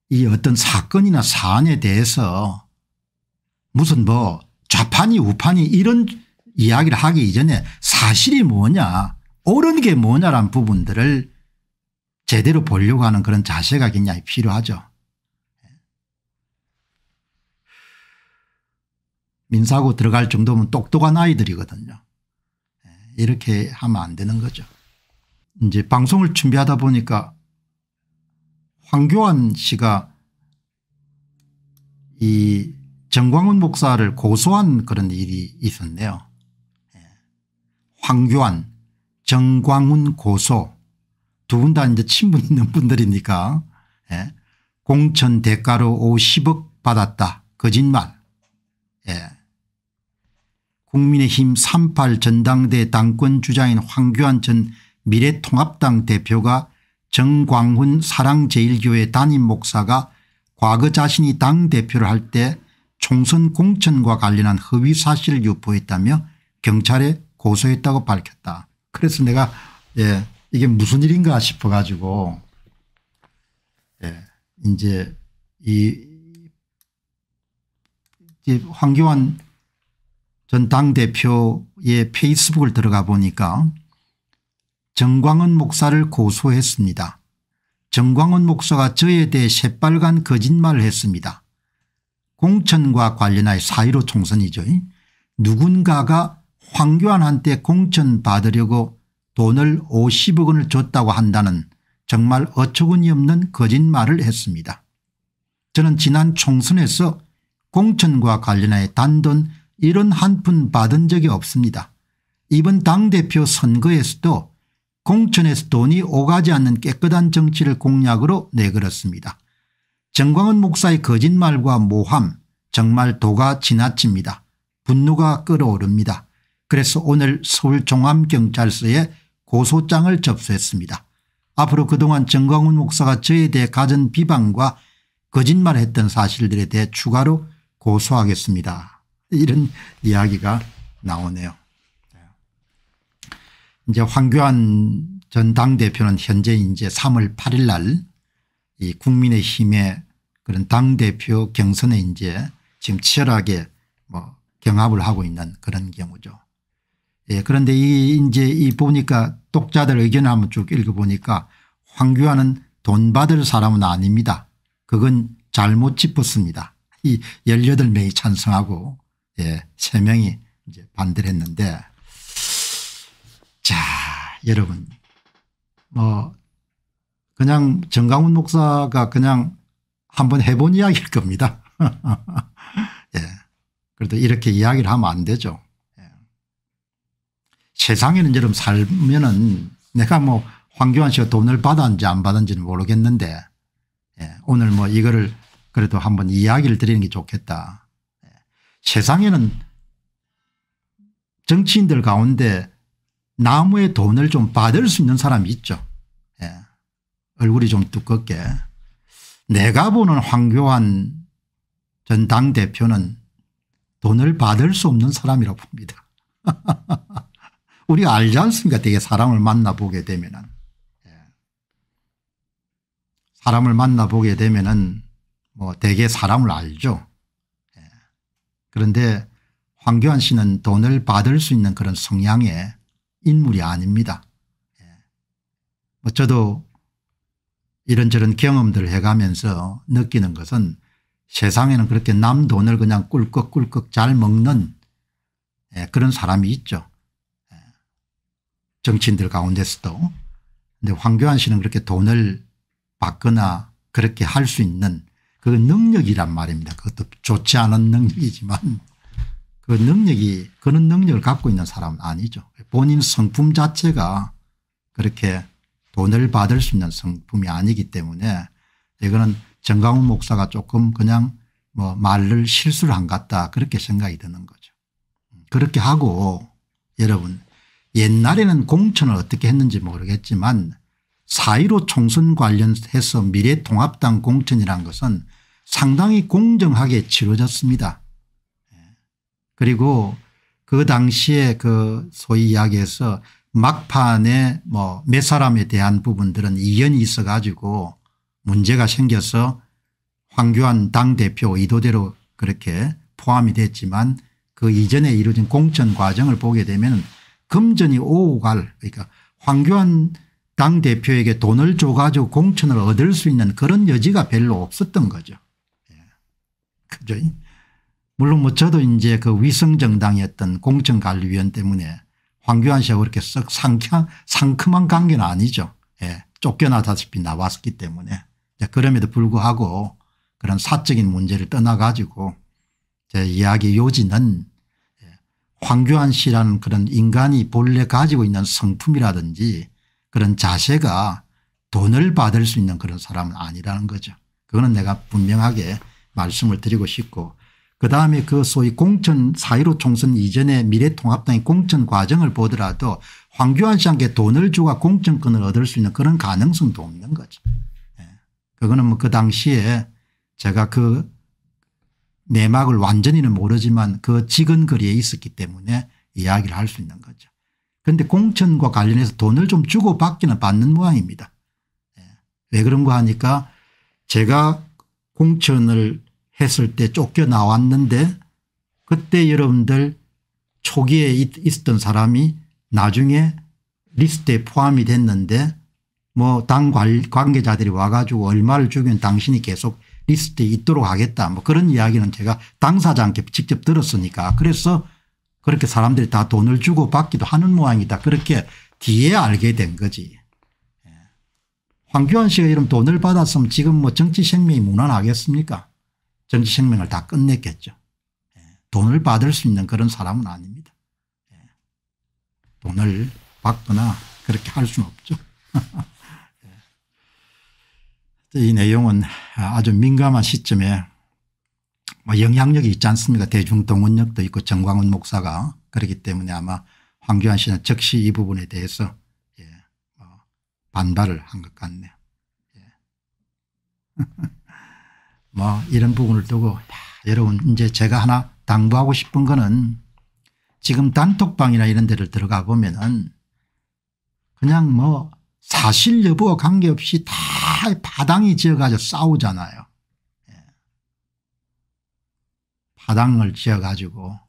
이 어떤 사건이나 사안에 대해서 무슨 뭐 좌판이 우판이 이런 이야기를 하기 이전에 사실이 뭐냐 옳은 게뭐냐는 부분들을 제대로 보려고 하는 그런 자세가 굉장히 필요하죠. 민사고 들어갈 정도면 똑똑한 아이들이거든요. 예, 이렇게 하면 안 되는 거죠. 이제 방송을 준비하다 보니까 황교안 씨가 이 정광훈 목사를 고소한 그런 일이 있었네요. 예. 황교안 정광훈 고소 두 분 다 이제 친분 있는 분들이니까 예. 공천 대가로 50억 받았다 거짓말 예. 국민의힘 38 전당대 당권 주장인 황교안 전 미래통합당 대표가 정광훈 사랑제일교회 담임 목사가 과거 자신이 당대표를 할 때 총선 공천과 관련한 허위 사실을 유포했다며 경찰에 고소했다고 밝혔다. 그래서 내가 예, 이게 무슨 일인가 싶어 가지고 예, 이제 이, 이 황교안 전 당대표의 페이스북을 들어가 보니까 정광은 목사를 고소했습니다. 정광은 목사가 저에 대해 새빨간 거짓말을 했습니다. 공천과 관련하여 사의로 총선이죠. 누군가가 황교안한테 공천 받으려고 돈을 50억 원을 줬다고 한다는 정말 어처구니없는 거짓말을 했습니다. 저는 지난 총선에서 공천과 관련하여 단돈 이런 한 푼 받은 적이 없습니다. 이번 당대표 선거에서도 공천에서 돈이 오가지 않는 깨끗한 정치를 공약으로 내걸었습니다. 정광훈 목사의 거짓말과 모함 정말 도가 지나칩니다. 분노가 끓어오릅니다. 그래서 오늘 서울 종암경찰서에 고소장을 접수했습니다. 앞으로 그동안 정광훈 목사가 저에 대해 가진 비방과 거짓말했던 사실들에 대해 추가로 고소하겠습니다. 이런 이야기가 나오네요. 이제 황교안 전 당대표는 현재 이제 3월 8일 날 이 국민의힘의 그런 당대표 경선에 이제 지금 치열하게 뭐 경합을 하고 있는 그런 경우죠. 예, 그런데 이 이제 이 보니까 독자들 의견 을 한번 쭉 읽어보니까 황교안은 돈 받을 사람은 아닙니다. 그건 잘못 짚었습니다. 이 18명이 찬성하고 예, 3명이 이제 반대를 했는데 자, 여러분. 뭐, 그냥 정강훈 목사가 그냥 한번 해본 이야기일 겁니다. 예. 그래도 이렇게 이야기를 하면 안 되죠. 예. 세상에는 여러분 살면은 내가 뭐 황교안 씨가 돈을 받았는지 안 받았는지는 모르겠는데 예. 오늘 뭐 이거를 그래도 한번 이야기를 드리는 게 좋겠다. 예. 세상에는 정치인들 가운데 나무의 돈을 좀 받을 수 있는 사람이 있죠. 예. 얼굴이 좀 두껍게. 내가 보는 황교안 전 당대표는 돈을 받을 수 없는 사람이라고 봅니다. 우리가 알지 않습니까 되게 사람을 만나보게 되면 은 예. 사람을 만나보게 되면 은뭐 되게 사람을 알죠. 예. 그런데 황교안 씨는 돈을 받을 수 있는 그런 성향에 인물이 아닙니다. 예. 뭐 저도 이런저런 경험들을 해가면서 느끼는 것은 세상에는 그렇게 남 돈을 그냥 꿀꺽꿀꺽 잘 먹는 예, 그런 사람이 있죠. 예. 정치인들 가운데서도. 근데 황교안 씨는 그렇게 돈을 받거나 그렇게 할 수 있는 그 능력이란 말입니다. 그것도 좋지 않은 능력이지만 그 능력이 그런 능력을 갖고 있는 사람은 아니죠. 본인 성품 자체가 그렇게 돈을 받을 수 있는 성품이 아니기 때문에 이거는 정강훈 목사가 조금 그냥 뭐 말을 실수를 한 같다 그렇게 생각이 드는 거죠. 그렇게 하고 여러분 옛날에는 공천을 어떻게 했는지 모르겠지만 사1로 총선 관련해서 미래통합당 공천이란 것은 상당히 공정하게 치러졌습니다. 그리고 그 당시에 그 소위 이야기해서 막판에 뭐 몇 사람에 대한 부분들은 이견이 있어 가지고 문제가 생겨서 황교안 당대표 의도대로 그렇게 포함이 됐지만 그 이전에 이루어진 공천 과정을 보게 되면 금전이 오갈 그러니까 황교안 당대표에게 돈을 줘가지고 공천을 얻을 수 있는 그런 여지가 별로 없었던 거죠. 예. 그죠? 물론 뭐 저도 이제 그 위성정당이었던 공천관리위원 때문에 황교안 씨하고 그렇게 썩 상쾌, 상큼한 관계는 아니죠. 예. 쫓겨나다시피 나왔기 때문에 그럼에도 불구하고 그런 사적인 문제를 떠나가지고 제 이야기 요지는 예, 황교안 씨라는 그런 인간이 본래 가지고 있는 성품이라든지 그런 자세가 돈을 받을 수 있는 그런 사람은 아니라는 거죠. 그거는 내가 분명하게 말씀을 드리고 싶고 그다음에 그 소위 공천 4.15 총선 이전에 미래통합당의 공천 과정을 보더라도 황교안 씨한테 돈을 주고 공천권을 얻을 수 있는 그런 가능성도 없는 거죠. 예. 그거는 뭐 그 당시에 제가 그 내막을 완전히는 모르지만 그지근거리에 있었기 때문에 이야기를 할 수 있는 거죠. 그런데 공천과 관련해서 돈을 좀 주고 받기는 받는 모양입니다. 예. 왜 그런가 하니까 제가 공천을 했을 때 쫓겨 나왔는데 그때 여러분들 초기에 있었던 사람이 나중에 리스트에 포함이 됐는데 뭐 당 관계자들이 와가지고 얼마를 주면 당신이 계속 리스트에 있도록 하겠다 뭐 그런 이야기는 제가 당사자한테 직접 들었으니까 그래서 그렇게 사람들이 다 돈을 주고 받기도 하는 모양이다 그렇게 뒤에 알게 된 거지. 예. 황교안 씨가 이런 돈을 받았으면 지금 뭐 정치 생명이 무난하겠습니까 전치 생명을 다 끝냈겠죠. 예. 돈을 받을 수 있는 그런 사람은 아닙니다. 예. 돈을 받거나 그렇게 할 수는 없죠. 예. 이 내용은 아주 민감한 시점에 뭐 영향력이 있지 않습니까 대중동원력도 있고 정광훈 목사가 그렇기 때문에 아마 황교안 씨는 즉시 이 부분에 대해서 예, 뭐 반발을 한 것 같네요. 예. 뭐 이런 부분을 두고 여러분 이제 제가 하나 당부하고 싶은 거는 지금 단톡방이나 이런 데를 들어가 보면은 그냥 뭐 사실 여부와 관계없이 다 파당이 지어가지고 싸우잖아요. 예. 파당을 지어가지고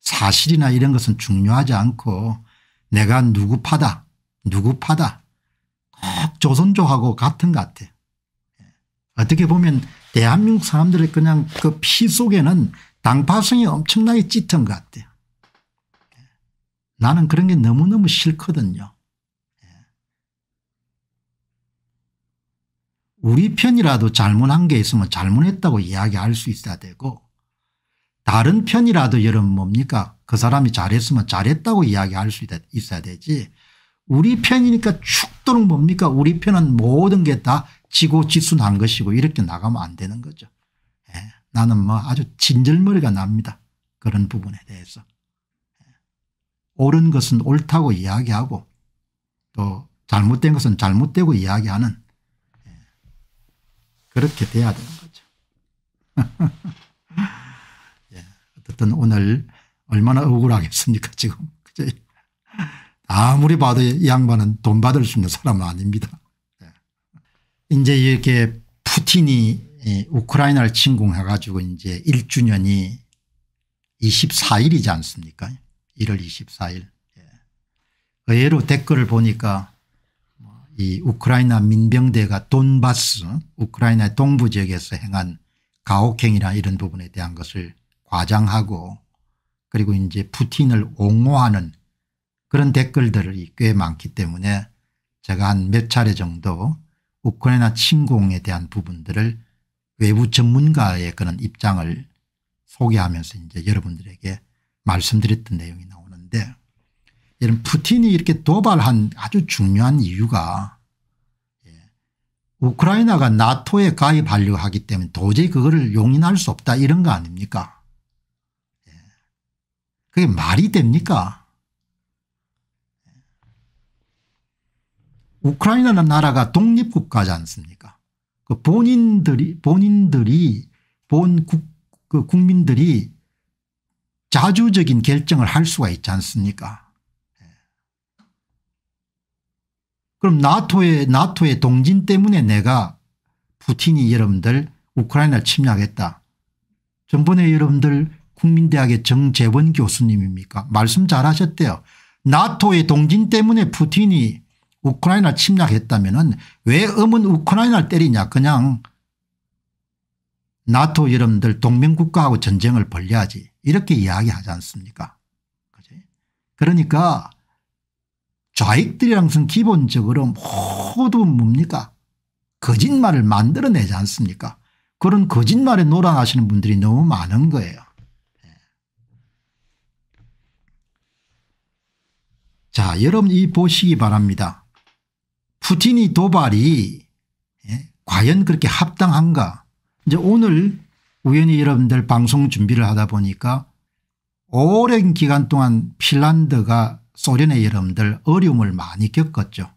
사실이나 이런 것은 중요하지 않고 내가 누구 파다 누구 파다 꼭 조선조하고 같은 것 같아. 예. 어떻게 보면 대한민국 사람들의 그냥 그 피 속에는 당파성이 엄청나게 짙은 것 같아요. 나는 그런 게 너무너무 싫거든요. 우리 편이라도 잘못한 게 있으면 잘못했다고 이야기할 수 있어야 되고 다른 편이라도 여러분 뭡니까 그 사람이 잘했으면 잘했다고 이야기할 수 있어야 되지 우리 편이니까 축도록 뭡니까 우리 편은 모든 게다 지고 지순한 것이고 이렇게 나가면 안 되는 거죠. 예. 나는 뭐 아주 진절머리가 납니다. 그런 부분에 대해서. 예. 옳은 것은 옳다고 이야기하고 또 잘못된 것은 잘못되고 이야기하는 예. 그렇게 돼야 되는 거죠. 예, 어쨌든 오늘 얼마나 억울하겠습니까 지금. 아무리 봐도 이 양반은 돈 받을 수 있는 사람은 아닙니다. 이제 이렇게 푸틴이 우크라이나를 침공해 가지고 이제 1주년이 24일이지 않습니까 1월 24일 예. 의외로 댓글을 보니까 뭐 이 우크라이나 민병대가 돈바스 우크라이나의 동부 지역에서 행한 가혹행위나 이런 부분에 대한 것을 과장하고 그리고 이제 푸틴을 옹호하는 그런 댓글들이 꽤 많기 때문에 제가 한 몇 차례 정도 우크라이나 침공에 대한 부분들을 외부 전문가의 그런 입장을 소개하면서 이제 여러분들에게 말씀드렸던 내용이 나오는데 이런 푸틴이 이렇게 도발한 아주 중요한 이유가 예, 우크라이나가 나토에 가입하려고 하기 때문에 도저히 그거를 용인할 수 없다 이런 거 아닙니까 예. 그게 말이 됩니까 우크라이나는 나라가 독립국가지 않습니까 그 본인들이 본인들이 본 국, 그 국민들이 자주적인 결정을 할 수가 있지 않습니까 예. 그럼 나토의 나토의 동진 때문에 내가 푸틴이 여러분들 우크라이나를 침략했다. 전번에 여러분들 국민대학의 정재원 교수님입니까 말씀 잘하셨대요. 나토의 동진 때문에 푸틴이 우크라이나 침략했다면 왜음은 우크라이나를 때리냐 그냥 나토 여러분들 동맹국가하고 전쟁을 벌려야지 이렇게 이야기하지 않습니까 그러니까 좌익들이랑 선 기본적으로 모두 뭡니까 거짓말을 만들어내지 않습니까 그런 거짓말에 놀아나시는 분들이 너무 많은 거예요. 예. 자 여러분 이 보시기 바랍니다. 푸틴이 도발이 예, 과연 그렇게 합당한가 이제 오늘 우연히 여러분들 방송 준비를 하다 보니까 오랜 기간 동안 핀란드가 소련의 여러분들 어려움을 많이 겪었죠.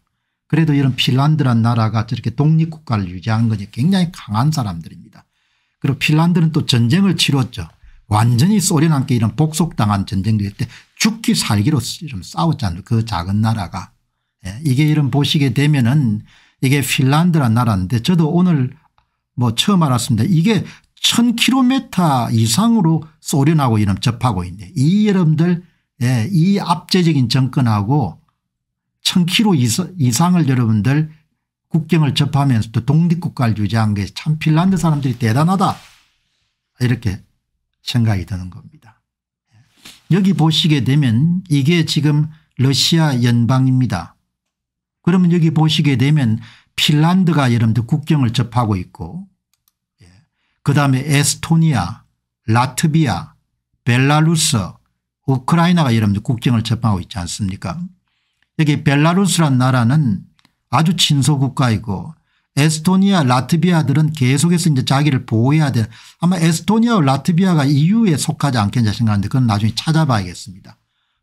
그래도 이런 핀란드란 나라가 저렇게 독립국가를 유지한 거니 굉장히 강한 사람들입니다. 그리고 핀란드는 또 전쟁을 치렀죠. 완전히 소련한테 이런 복속당한 전쟁도 일때 죽기 살기로 싸웠잖아요. 그 작은 나라가. 예, 이게 이름 보시게 되면은 이게 핀란드란 나라인데 저도 오늘 뭐 처음 알았습니다. 이게 1000km 이상으로 소련하고 이름 접하고 있네데이 여러분들 예, 이 압제적인 정권하고 1000km 이상을 여러분들 국경을 접하면서도 독립국가를 유지한게 참 핀란드 사람들이 대단하다 이렇게 생각이 드는 겁니다. 예. 여기 보시게 되면 이게 지금 러시아 연방입니다. 그러면 여기 보시게 되면 핀란드가 여러분들 국경을 접하고 있고 예. 그다음에 에스토니아 라트비아 벨라루스 우크라이나가 여러분들 국경을 접하고 있지 않습니까 여기 벨라루스란 나라는 아주 친소국가이고 에스토니아 라트비아들은 계속해서 이제 자기를 보호해야 돼 아마 에스토니아와 라트비아가 EU에 속하지 않겠냐 생각하는데 그건 나중에 찾아봐야겠습니다.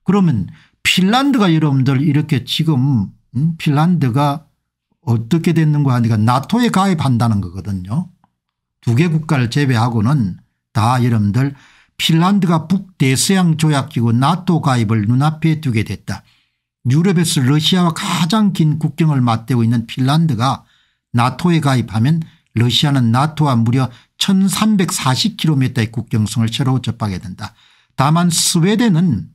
그러면 핀란드가 여러분들 이렇게 지금 음? 핀란드가 어떻게 됐는가 하니까 나토에 가입한다는 거거든요. 두 개 국가를 제외하고는 다 여러분들 핀란드가 북대서양 조약기구 나토 가입을 눈앞에 두게 됐다. 유럽에서 러시아와 가장 긴 국경을 맞대고 있는 핀란드가 나토에 가입하면 러시아는 나토와 무려 1340km의 국경성을 새로 접하게 된다. 다만 스웨덴은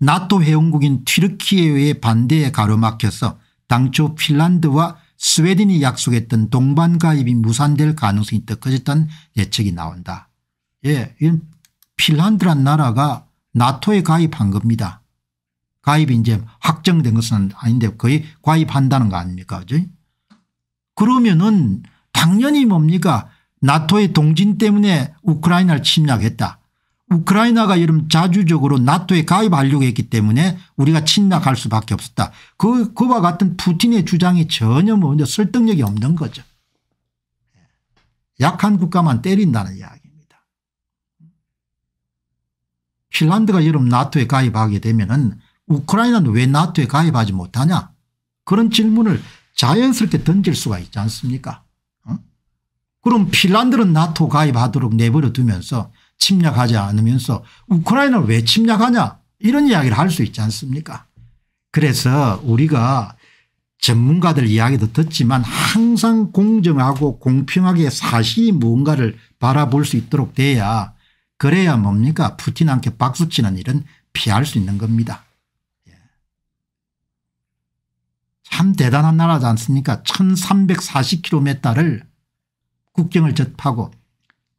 나토 회원국인 튀르키에 의해 반대에 가로막혀서 당초 핀란드와 스웨덴이 약속했던 동반 가입이 무산될 가능성이 더 커졌다는 예측이 나온다. 예, 이건 핀란드란 나라가 나토에 가입한 겁니다. 가입이 이제 확정된 것은 아닌데 거의 가입한다는 거 아닙니까? 그죠? 그러면은 당연히 뭡니까? 나토의 동진 때문에 우크라이나를 침략했다. 우크라이나가 이름 자주적으로 나토에 가입하려고 했기 때문에 우리가 침략할 수밖에 없었다. 그 그와 같은 푸틴의 주장이 전혀 뭐 설득력이 없는 거죠. 약한 국가만 때린다는 이야기입니다. 핀란드가 여름 나토에 가입하게 되면은 우크라이나는 왜 나토에 가입하지 못하냐 그런 질문을 자연스럽게 던질 수가 있지 않습니까? 응? 그럼 핀란드는 나토 가입하도록 내버려 두면서 침략하지 않으면서 우크라이나를 왜 침략하냐 이런 이야기를 할 수 있지 않습니까 그래서 우리가 전문가들 이야기도 듣지만 항상 공정하고 공평하게 사실이 무언가를 바라볼 수 있도록 돼야 그래야 뭡니까 푸틴한테 박수치는 일은 피할 수 있는 겁니다. 예. 참 대단한 나라지 않습니까 1340km를 국경을 접하고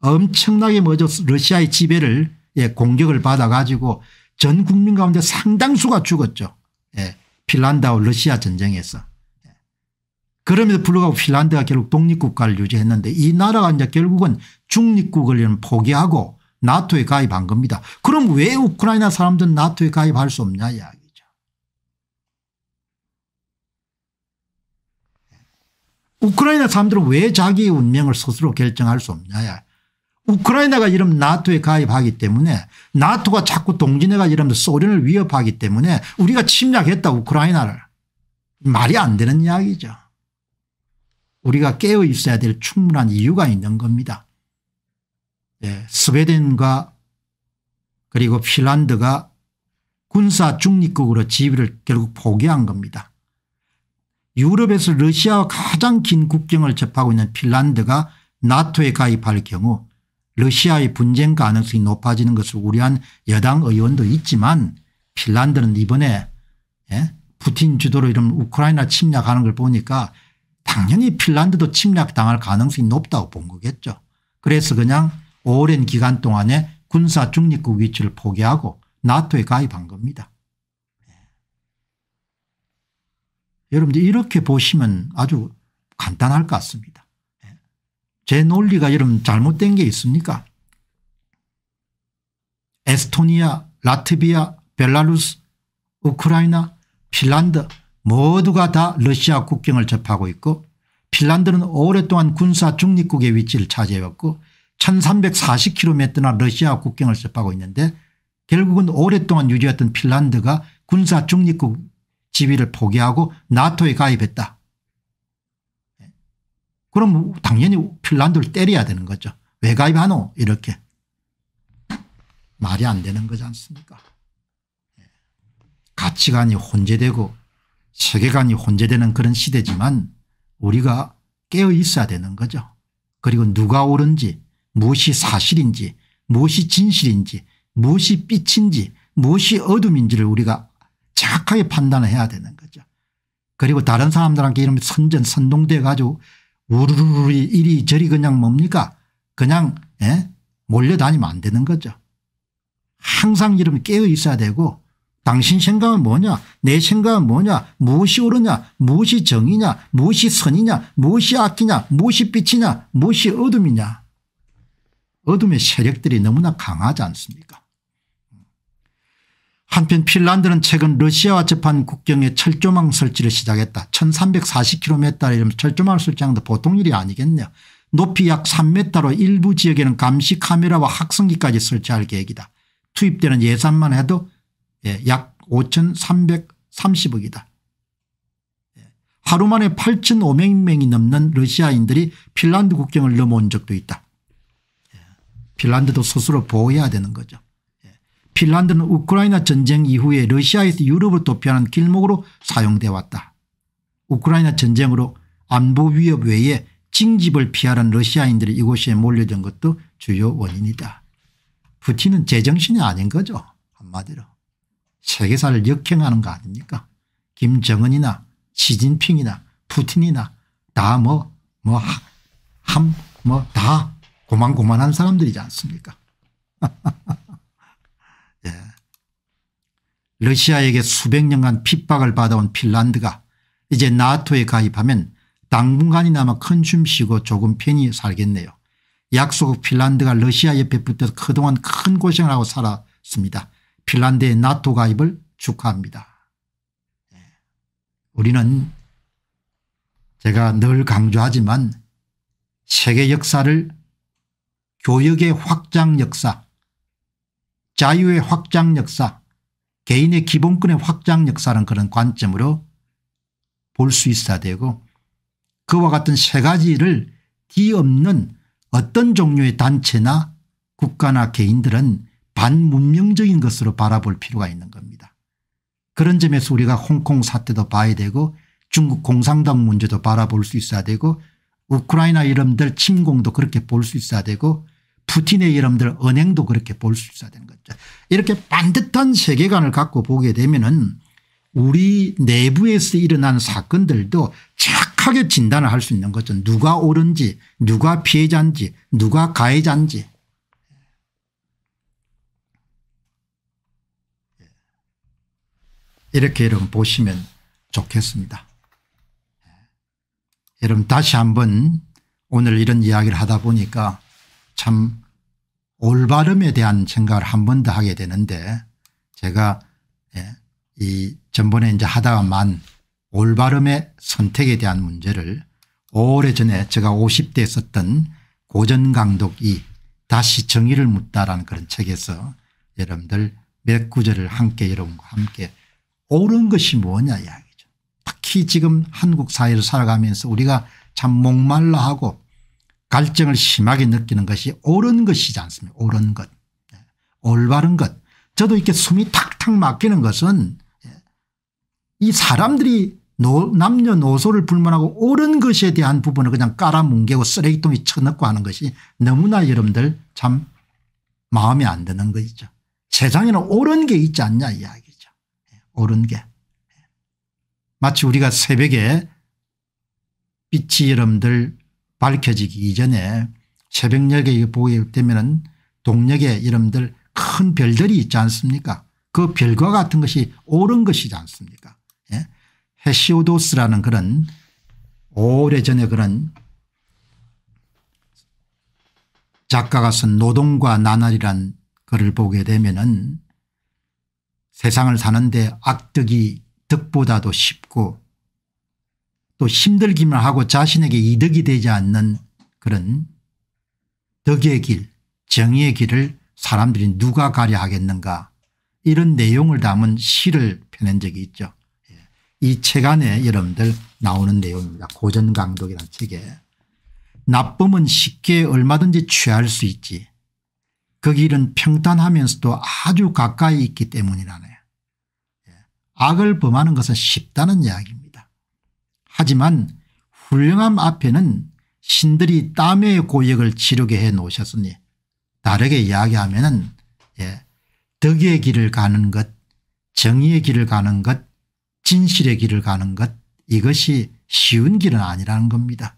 엄청나게 먼저 러시아의 지배를 예, 공격을 받아가지고 전 국민 가운데 상당수가 죽었죠. 예, 핀란드와 러시아 전쟁에서. 예. 그럼에도 불구하고 핀란드가 결국 독립국가를 유지했는데 이 나라가 이제 결국은 중립국을 포기하고 나토에 가입한 겁니다. 그럼 왜 우크라이나 사람들은 나토에 가입할 수 없냐 이야기죠. 예. 우크라이나 사람들은 왜 자기의 운명을 스스로 결정할 수 없냐 이야기. 우크라이나가 이러면 나토에 가입하기 때문에 나토가 자꾸 동진해가 이러면 소련을 위협하기 때문에 우리가 침략했다 우크라이나를 말이 안 되는 이야기죠. 우리가 깨어 있어야 될 충분한 이유가 있는 겁니다. 네, 스웨덴과 그리고 핀란드가 군사 중립국으로 지위를 결국 포기한 겁니다. 유럽에서 러시아와 가장 긴 국경을 접하고 있는 핀란드가 나토에 가입할 경우 러시아의 분쟁 가능성이 높아지는 것을 우려한 여당 의원도 있지만 핀란드는 이번에 예? 푸틴 주도로 이런 우크라이나 침략하는 걸 보니까 당연히 핀란드도 침략당할 가능성이 높다고 본 거겠죠. 그래서 그냥 오랜 기간 동안에 군사 중립국 위치를 포기하고 나토에 가입한 겁니다. 예. 여러분들 이렇게 보시면 아주 간단할 것 같습니다. 제 논리가 여러분 잘못된 게 있습니까? 에스토니아, 라트비아, 벨라루스, 우크라이나, 핀란드 모두가 다 러시아 국경을 접하고 있고 핀란드는 오랫동안 군사 중립국의 위치를 차지해왔고 1340km나 러시아 국경을 접하고 있는데 결국은 오랫동안 유지했던 핀란드가 군사 중립국 지위를 포기하고 나토에 가입했다. 그럼 당연히 핀란드를 때려야 되는 거죠. 왜 가입하노? 이렇게. 말이 안 되는 거지 않습니까? 예. 가치관이 혼재되고 세계관이 혼재되는 그런 시대지만 우리가 깨어 있어야 되는 거죠. 그리고 누가 옳은지 무엇이 사실인지 무엇이 진실인지 무엇이 빛인지 무엇이 어둠인지를 우리가 정확하게 판단을 해야 되는 거죠. 그리고 다른 사람들한테 이런 선전 선동돼 가지고 우르르 르 이리저리 그냥 뭡니까 그냥 에? 예? 몰려다니면 안 되는 거죠. 항상 이러면 깨어 있어야 되고 당신 생각은 뭐냐 내 생각은 뭐냐 무엇이 옳으냐 무엇이 정이냐 무엇이 선이냐 무엇이 악기냐 무엇이 빛이냐 무엇이 어둠이냐 어둠의 세력들이 너무나 강하지 않습니까 한편 핀란드는 최근 러시아와 접한 국경에 철조망 설치를 시작했다. 1340km에 이르면 철조망을 설치하는 데 보통 일이 아니겠네요. 높이 약 3m로 일부 지역에는 감시 카메라와 확성기까지 설치할 계획이다. 투입되는 예산만 해도 예, 약 5330억이다. 예. 하루 만에 8,500명이 넘는 러시아인들이 핀란드 국경을 넘어온 적도 있다. 예. 핀란드도 스스로 보호해야 되는 거죠. 핀란드는 우크라이나 전쟁 이후에 러시아에서 유럽을 도피하는 길목으로 사용돼 왔다. 우크라이나 전쟁으로 안보 위협 외에 징집을 피하는 러시아인들이 이곳에 몰려든 것도 주요 원인이다. 푸틴은 제정신이 아닌 거죠. 한마디로. 세계사를 역행하는 거 아닙니까? 김정은이나 시진핑이나 푸틴이나 다뭐뭐함뭐다 뭐, 뭐, 뭐, 고만고만한 사람들이지 않습니까? 러시아에게 수백 년간 핍박을 받아온 핀란드가 이제 나토에 가입하면 당분간이나마 큰숨 쉬고 조금 편히 살겠네요. 약속 핀란드가 러시아 옆에 붙어서 그동안 큰 고생을 하고 살았습니다. 핀란드의 나토 가입을 축하합니다. 예. 우리는 제가 늘 강조하지만 세계 역사를 교역의 확장 역사 자유의 확장 역사 개인의 기본권의 확장 역사는 그런 관점으로 볼 수 있어야 되고 그와 같은 세 가지를 뒤없는 어떤 종류의 단체나 국가나 개인들은 반문명적인 것으로 바라볼 필요가 있는 겁니다. 그런 점에서 우리가 홍콩 사태도 봐야 되고 중국 공산당 문제도 바라볼 수 있어야 되고 우크라이나 이름들 침공도 그렇게 볼 수 있어야 되고 푸틴의 이름들 은행도 그렇게 볼 수 있어야 되는 거죠. 이렇게 반듯한 세계관을 갖고 보게 되면은 우리 내부에서 일어난 사건들도 정하게 진단을 할 수 있는 거죠. 누가 옳은지 누가 피해자인지 누가 가해자인지 예. 이렇게 여러분 보시면 좋겠습니다. 예. 여러분 다시 한번 오늘 이런 이야기를 하다 보니까 참 올바름에 대한 생각을 한 번 더 하게 되는데 제가 예, 이 전번에 이제 하다가만 올바름의 선택에 대한 문제를 오래전에 제가 50대에 썼던 고전강독이 다시 정의를 묻다라는 그런 책에서 여러분들 몇 구절을 함께 여러분과 함께 옳은 것이 뭐냐 이야기죠. 특히 지금 한국 사회를 살아가면서 우리가 참 목말라하고 갈증을 심하게 느끼는 것이 옳은 것이지 않습니까 옳은 것 예. 올바른 것 저도 이렇게 숨이 탁탁 막히는 것은 예. 이 사람들이 노, 남녀노소를 불문하고 옳은 것에 대한 부분을 그냥 깔아뭉개고 쓰레기통에 쳐넣고 하는 것이 너무나 여러분들 참 마음에 안 드는 것이죠. 세상에는 옳은 게 있지 않냐 이야기죠. 예. 옳은 게. 마치 우리가 새벽에 빛이 여러분들 밝혀지기 이전에 새벽녘에 보게되면 동력의 이름들 큰 별들이 있지 않습니까 그 별과 같은 것이 옳은 것이지 않습니까 예? 헤시오도스라는 그런 오래전에 그런 작가가 쓴 노동과 나날이란 글을 보게 되면은 세상을 사는데 악덕이 덕보다도 쉽고 또 힘들기만 하고 자신에게 이득이 되지 않는 그런 덕의 길 정의의 길을 사람들이 누가 가려 하겠는가 이런 내용을 담은 시를 펴낸 적이 있죠. 예. 이책 안에 여러분들 나오는 내용입니다. 고전강독이라는 책에 나쁨은 쉽게 얼마든지 취할 수 있지 그 길은 평탄하면서도 아주 가까이 있기 때문이라네. 예. 악을 범하는 것은 쉽다는 이야기입니다. 하지만 훌륭함 앞에는 신들이 땀의 고역을 치르게 해 놓으셨으니 다르게 이야기하면 은 예, 덕의 길을 가는 것 정의의 길을 가는 것 진실의 길을 가는 것 이것이 쉬운 길은 아니라는 겁니다.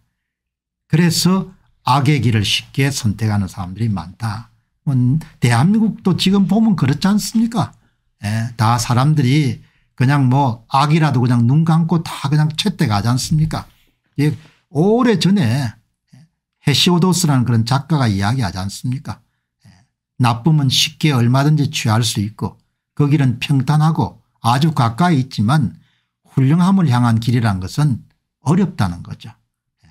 그래서 악의 길을 쉽게 선택하는 사람들이 많다. 뭐, 대한민국도 지금 보면 그렇지 않습니까 예, 다 사람들이 그냥 뭐 악이라도 그냥 눈 감고 다 그냥 채택하지 않습니까 예, 오래 전에 헤시오도스라는 그런 작가가 이야기하지 않습니까 나쁨은 예, 쉽게 얼마든지 취할 수 있고 그 길은 평탄하고 아주 가까이 있지만 훌륭함을 향한 길이란 것은 어렵다는 거죠. 예.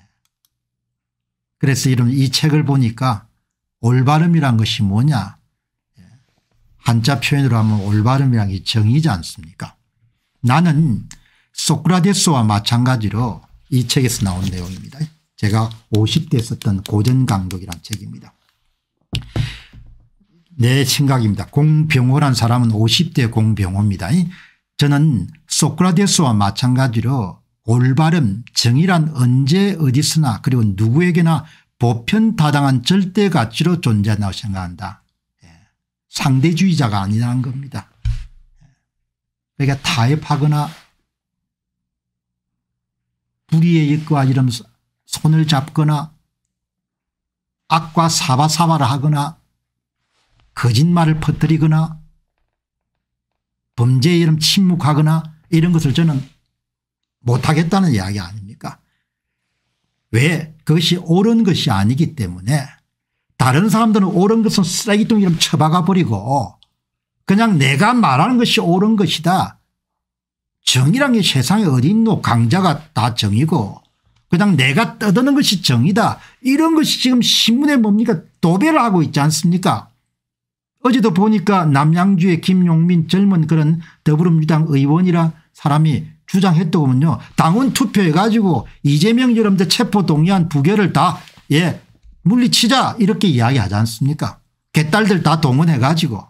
그래서 이런 이 책을 보니까 올바름이란 것이 뭐냐 예, 한자 표현으로 하면 올바름이란 게 정의지 않습니까 나는 소크라데스와 마찬가지로 이 책에서 나온 내용입니다. 제가 5 0대 썼던 고전강독이란 책입니다. 내 생각입니다. 공병호란 사람은 50대 공병호입니다. 저는 소크라데스와 마찬가지로 올바름 정의란 언제 어디서나 그리고 누구에게나 보편타당한 절대 가치로 존재한다고 생각한다. 예. 상대주의자가 아니라는 겁니다. 그러니 타협하거나 불의에 있거나 이러면서 손을 잡거나 악과 사바사바를 하거나 거짓말을 퍼뜨리거나 범죄에 이름 침묵하거나 이런 것을 저는 못하겠다는 이야기 아닙니까 왜 그것이 옳은 것이 아니기 때문에 다른 사람들은 옳은 것은 쓰레기통 이름 처박아 버리고 그냥 내가 말하는 것이 옳은 것이다. 정의란 게 세상에 어디 있노 강자가 다 정이고 그냥 내가 떠드는 것이 정이다. 이런 것이 지금 신문에 뭡니까 도배를 하고 있지 않습니까 어제도 보니까 남양주의 김용민 젊은 그런 더불어민주당 의원이라 사람이 주장했더군요. 당원 투표해가지고 이재명 여러분들 체포동의안 부결을 다예 물리치자 이렇게 이야기하지 않습니까 개딸들 다 동원해가지고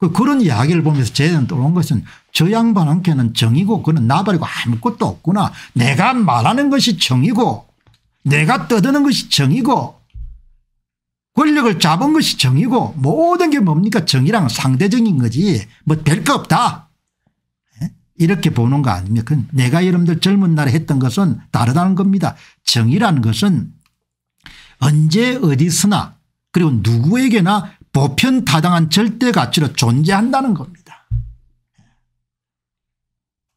그 그런 이야기를 보면서 쟤는 떠오른 것은 저 양반한테는 정이고 그는 나발이고 아무것도 없구나. 내가 말하는 것이 정이고 내가 떠드는 것이 정이고 권력을 잡은 것이 정이고 모든 게 뭡니까 정이랑 상대적인 거지 뭐 될 거 없다. 예? 이렇게 보는 거 아닙니까 내가 여러분들 젊은 날에 했던 것은 다르다는 겁니다. 정이라는 것은 언제 어디서나 그리고 누구에게나 보편타당한 절대 가치로 존재한다는 겁니다.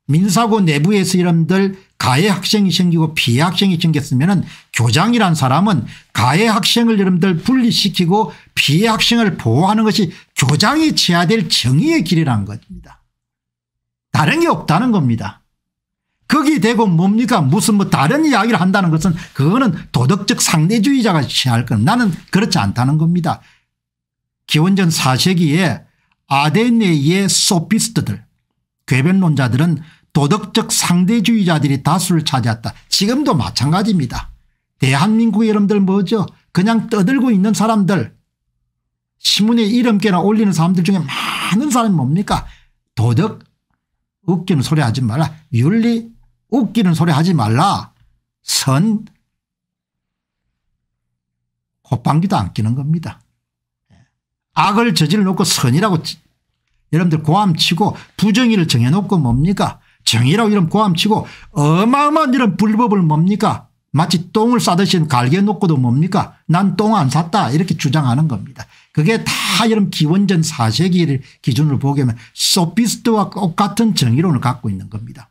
민사고 내부에서 이름들 가해 학생이 생기고 피해 학생이 생겼으면 교장이란 사람은 가해 학생을 이름들 분리시키고 피해 학생을 보호하는 것이 교장이 취해야 될 정의의 길이란 겁니다. 다른 게 없다는 겁니다. 거기 대고 뭡니까 무슨 뭐 다른 이야기를 한다는 것은 그거는 도덕적 상대주의자가 취할 건 나는 그렇지 않다는 겁니다. 기원전 4세기에 아데네의 소피스트들 괴변론자들은 도덕적 상대주의자들이 다수를 차지했다. 지금도 마찬가지입니다. 대한민국 여러분들 뭐죠 그냥 떠들고 있는 사람들 신문에 이름께나 올리는 사람들 중에 많은 사람이 뭡니까 도덕 웃기는 소리 하지 말라 윤리 웃기는 소리 하지 말라 선콧방기도안 끼는 겁니다. 악을 저질러 놓고 선이라고 여러분들 고함치고 부정의를 정해놓고 뭡니까 정의라고 이런 고함치고 어마어마한 이런 불법을 뭡니까 마치 똥을 싸듯이 갈겨 놓고도 뭡니까 난 똥 안 샀다 이렇게 주장하는 겁니다. 그게 다 이런 기원전 4세기를 기준으로 보게 되면 소피스트와 똑같은 정의론을 갖고 있는 겁니다.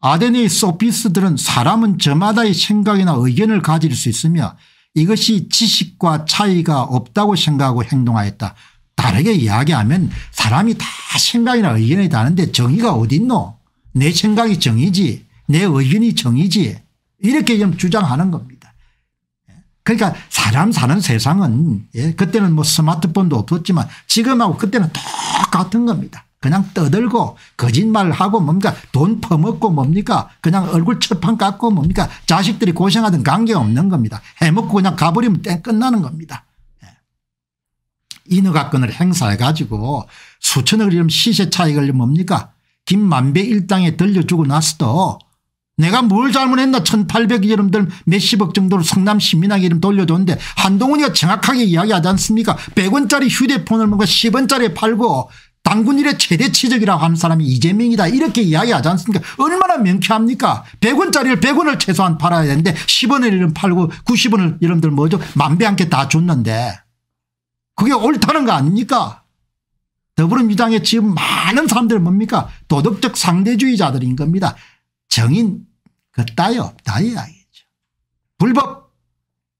아덴의 소피스들은 사람은 저마다의 생각이나 의견을 가질 수 있으며 이것이 지식과 차이가 없다고 생각하고 행동하였다. 다르게 이야기하면 사람이 다 생각이나 의견이 다른데 정의가 어딨노 내 생각이 정의지 내 의견이 정의지 이렇게 좀 주장하는 겁니다. 그러니까 사람 사는 세상은 예, 그때는 뭐 스마트폰도 없었지만 지금하고 그때는 똑같은 겁니다. 그냥 떠들고 거짓말하고 뭡니까 돈 퍼먹고 뭡니까 그냥 얼굴 철판 깎고 뭡니까 자식들이 고생하든 관계없는 겁니다. 해먹고 그냥 가버리면 땡 끝나는 겁니다. 예. 인허가권을 행사해 가지고 수천억을 이면 시세 차익을 뭡니까 김만배 일당에 들려주고 나서도 내가 뭘 잘못했나 1800 여러분들 몇십억 정도로 성남 시민에게 이름 돌려줬는데 한동훈이가 정확하게 이야기하지 않습니까 100원짜리 휴대폰을 뭔가 10원짜리 팔고 당군 일의 최대 치적이라고 하는 사람이 이재명이다 이렇게 이야기하지 않습니까 얼마나 명쾌합니까 100원짜리를 100원을 최소한 팔아야 되는데 10원을 이름 팔고 90원을 여러분들 뭐죠 만배 한게 다 줬는데 그게 옳다는 거 아닙니까 더불어민주당에 지금 많은 사람들 뭡니까 도덕적 상대주의자들인 겁니다 정인 그따위 없다 이야기죠 불법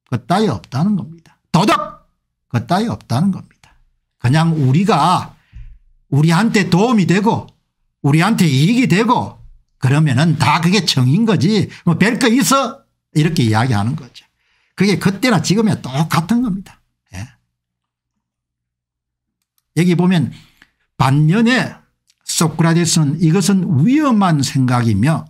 그따위 없다는 겁니다 도덕 그따위 없다는 겁니다 그냥 우리가 우리한테 도움이 되고 우리한테 이익이 되고 그러면은 다 그게 정인 거지 뭐별거 있어 이렇게 이야기하는 거죠. 그게 그때나 지금이나 똑같은 겁니다. 예. 여기 보면 반면에 소크라테스는 이것은 위험한 생각이며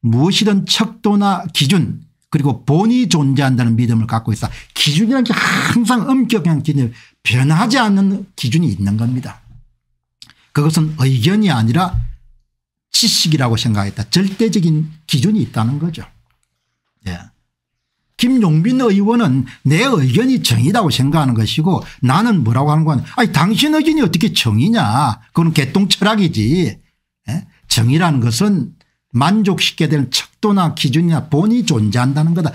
무엇이든 척도나 기준 그리고 본이 존재한다는 믿음을 갖고 있어 기준이라는 게 항상 엄격한 기준 변하지 않는 기준이 있는 겁니다. 그것은 의견이 아니라 지식이라고 생각했다. 절대적인 기준이 있다는 거죠. 예. 김용빈 의원은 내 의견이 정의라고 생각하는 것이고 나는 뭐라고 하는 건 아니 당신 의견이 어떻게 정의냐 그건 개똥 철학이지 예? 정의라는 것은 만족시켜야 되는 척도나 기준이나 본이 존재한다는 거다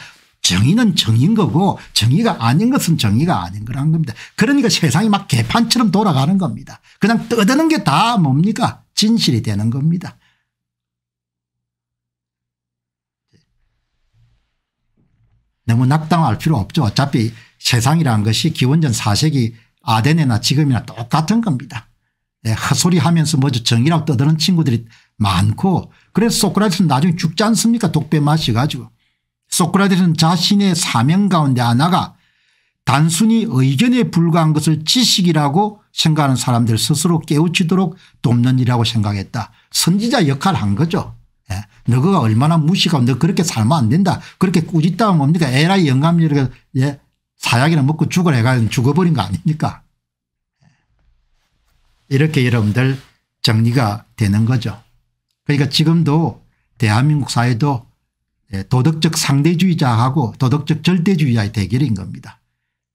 정의는 정의인 거고 정의가 아닌 것은 정의가 아닌 거라는 겁니다. 그러니까 세상이 막 개판처럼 돌아가는 겁니다. 그냥 떠드는 게 다 뭡니까 진실이 되는 겁니다. 너무 낙담할 필요 없죠. 어차피 세상이라는 것이 기원전 4세기 아덴이나 지금이나 똑같은 겁니다. 예, 헛소리하면서 뭐죠 정의라고 떠드는 친구들이 많고 그래서 소크라테스는 나중에 죽지 않습니까 독배 마셔가지고 소크라테스는 자신의 사명 가운데 하나가 단순히 의견에 불과한 것을 지식이라고 생각하는 사람들 스스로 깨우치도록 돕는 일이라고 생각했다. 선지자 역할을 한 거죠. 예. 너가 얼마나 무식하고 너 그렇게 살면 안 된다. 그렇게 꾸짖다면 뭡니까 에라이 영감이라고 예. 사약이나 먹고 죽으라 해가 죽어버린 거 아닙니까 예. 이렇게 여러분들 정리가 되는 거죠. 그러니까 지금도 대한민국 사회도 예, 도덕적 상대주의자하고 도덕적 절대주의자의 대결인 겁니다.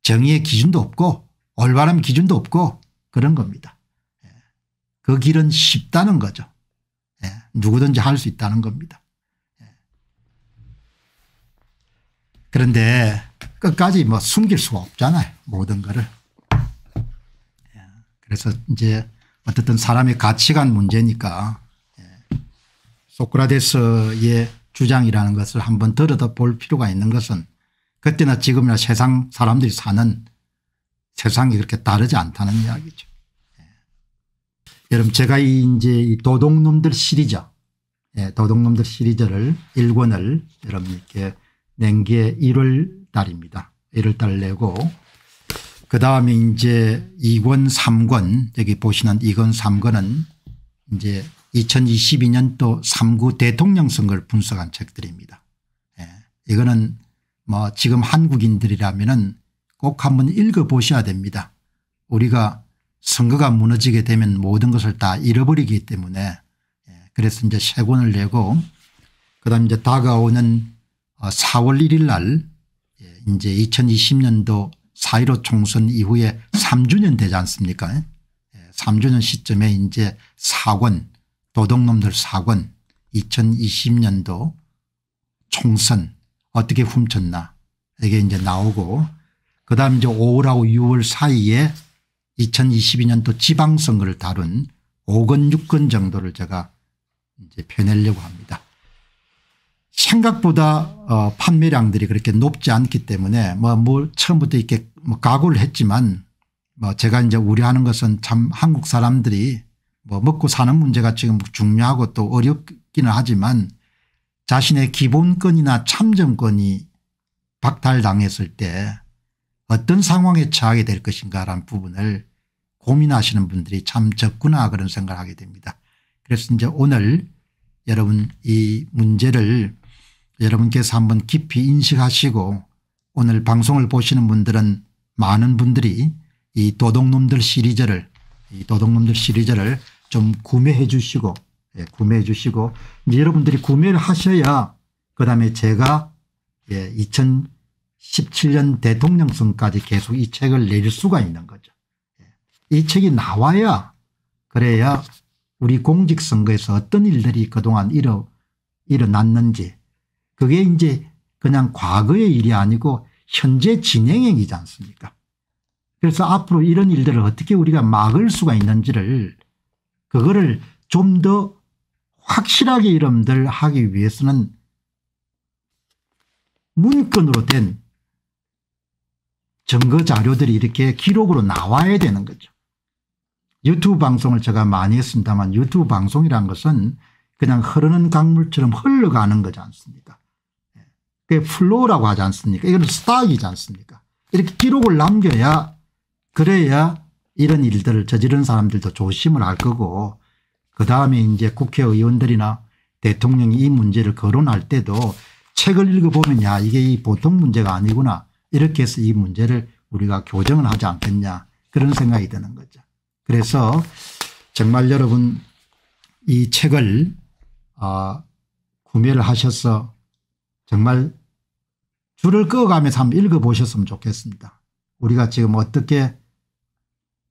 정의의 기준도 없고 올바른 기준도 없고 그런 겁니다. 예, 그 길은 쉽다는 거죠. 예, 누구든지 할 수 있다는 겁니다. 그런데 끝까지 뭐 숨길 수가 없잖아요. 모든 거를. 그래서 이제 어쨌든 사람의 가치관 문제니까 소크라테스의 주장이라는 것을 한번 들여다볼 필요가 있는 것은 그때나 지금이나 세상 사람들이 사는 세상이 그렇게 다르지 않다는 이야기죠. 예. 여러분 제가 이제 이 도둑놈들 시리즈 예, 도둑놈들 시리즈를 1권을 여러분께 낸게 1월 달입니다. 1월 달 내고 그 다음에 이제 2권 3권 여기 보시는 2권 3권은 이제 2022년도 3구 대통령 선거를 분석한 책들입니다. 예. 이거는 뭐 지금 한국인들이라면 꼭 한번 읽어보셔야 됩니다. 우리가 선거가 무너지게 되면 모든 것을 다 잃어버리기 때문에 예. 그래서 이제 세 권을 내고 그다음 이제 다가오는 4월 어, 1일 날 예. 이제 2020년도 4.15 총선 이후에 3주년 되지 않습니까 3주년 예, 시점에 이제 4권 도둑놈들 사건 2020년도 총선 어떻게 훔쳤나 이게 이제 나오고 그다음 이제 5월하고 6월 사이에 2022년도 지방선거를 다룬 5건 6건 정도를 제가 이제 펴내려고 합니다. 생각보다 어 판매량들이 그렇게 높지 않기 때문에 뭐, 뭐 처음부터 이렇게 뭐 각오를 했지만 뭐 제가 이제 우려하는 것은 참 한국 사람들이 뭐 먹고 사는 문제가 지금 중요하고 또 어렵기는 하지만 자신의 기본권이나 참정권이 박탈당했을 때 어떤 상황에 처하게 될 것인가라는 부분을 고민하시는 분들이 참 적구나 그런 생각을 하게 됩니다. 그래서 이제 오늘 여러분 이 문제를 여러분께서 한번 깊이 인식하시고 오늘 방송을 보시는 분들은 많은 분들이 이 도둑놈들 시리즈를 이 도둑놈들 시리즈를 좀 구매해 주시고 예, 구매해 주시고 이제 여러분들이 구매를 하셔야 그다음에 제가 예, 2017년 대통령 선까지 계속 이 책을 내릴 수가 있는 거죠. 예. 이 책이 나와야 그래야 우리 공직선거에서 어떤 일들이 그동안 일어, 일어났는지 그게 이제 그냥 과거의 일이 아니고 현재 진행형이지 않습니까 그래서 앞으로 이런 일들을 어떻게 우리가 막을 수가 있는지를 그거를 좀 더 확실하게 이름들 하기 위해서는 문건으로 된 증거 자료들이 이렇게 기록으로 나와야 되는 거죠. 유튜브 방송을 제가 많이 했습니다만 유튜브 방송이란 것은 그냥 흐르는 강물처럼 흘러가는 거지 않습니까 그게 플로우라고 하지 않습니까 이건 스탁이지 않습니까 이렇게 기록을 남겨야 그래야 이런 일들을 저지른 사람들도 조심을 할 거고 그다음에 이제 국회의원들이나 대통령이 이 문제를 거론할 때도 책을 읽어보면 야 이게 보통 문제가 아니구나 이렇게 해서 이 문제를 우리가 교정을 하지 않겠냐 그런 생각이 드는 거죠. 그래서 정말 여러분 이 책을 어, 구매를 하셔서 정말 줄을 끄어가면서 한번 읽어보셨으면 좋겠습니다. 우리가 지금 어떻게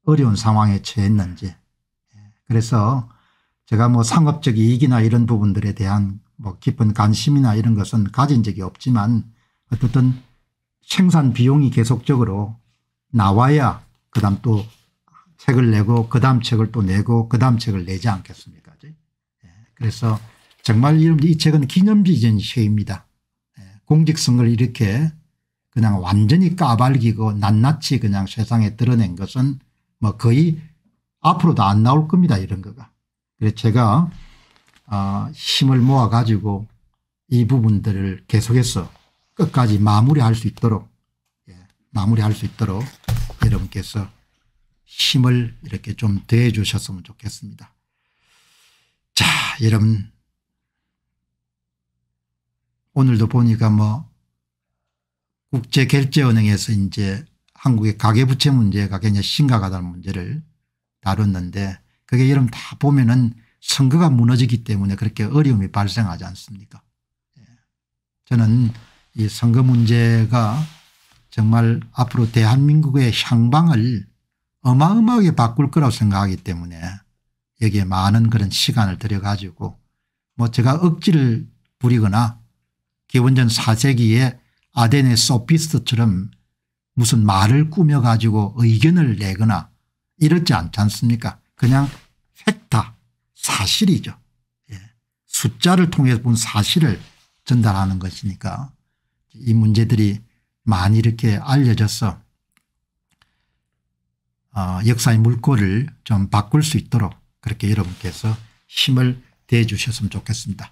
어려운 상황에 처했는지 예, 그래서 제가 뭐 상업적 이익이나 이런 부분들에 대한 뭐 깊은 관심이나 이런 것은 가진 적이 없지만 어떻든 생산 비용이 계속적으로 나와야 그다음 또 책을 내고 그다음 책을 또 내고 그다음 책을 내지 않겠습니까? 예, 그래서 정말 이 책은 기념비전 시입니다. 예, 공직성을 이렇게 그냥 완전히 까발기고 낱낱이 그냥 세상에 드러낸 것은 뭐 거의 앞으로도 안 나올 겁니다. 이런 거가. 그래서 제가 아 힘을 모아 가지고 이 부분들을 계속해서 끝까지 마무리할 수 있도록 예, 마무리할 수 있도록 여러분께서 힘을 이렇게 좀 더해 주셨으면 좋겠습니다. 자 여러분 오늘도 보니까 뭐 국제결제은행에서 이제 한국의 가계부채 문제가 굉장히 심각하다는 문제를 다뤘는데 그게 여러분 다 보면은 선거가 무너지기 때문에 그렇게 어려움이 발생하지 않습니까 예. 저는 이 선거 문제가 정말 앞으로 대한민국의 향방을 어마어마하게 바꿀 거라고 생각하기 때문에 여기에 많은 그런 시간을 들여가지고 뭐 제가 억지를 부리거나 기원전 4세기에 아덴의 소피스트처럼 무슨 말을 꾸며 가지고 의견을 내거나 이렇지 않지 않습니까 그냥 팩타 사실이죠. 예. 숫자를 통해서 본 사실을 전달하는 것이니까 이 문제들이 많이 이렇게 알려져서 어, 역사의 물꼬를 좀 바꿀 수 있도록 그렇게 여러분께서 힘을 대 주셨으면 좋겠습니다.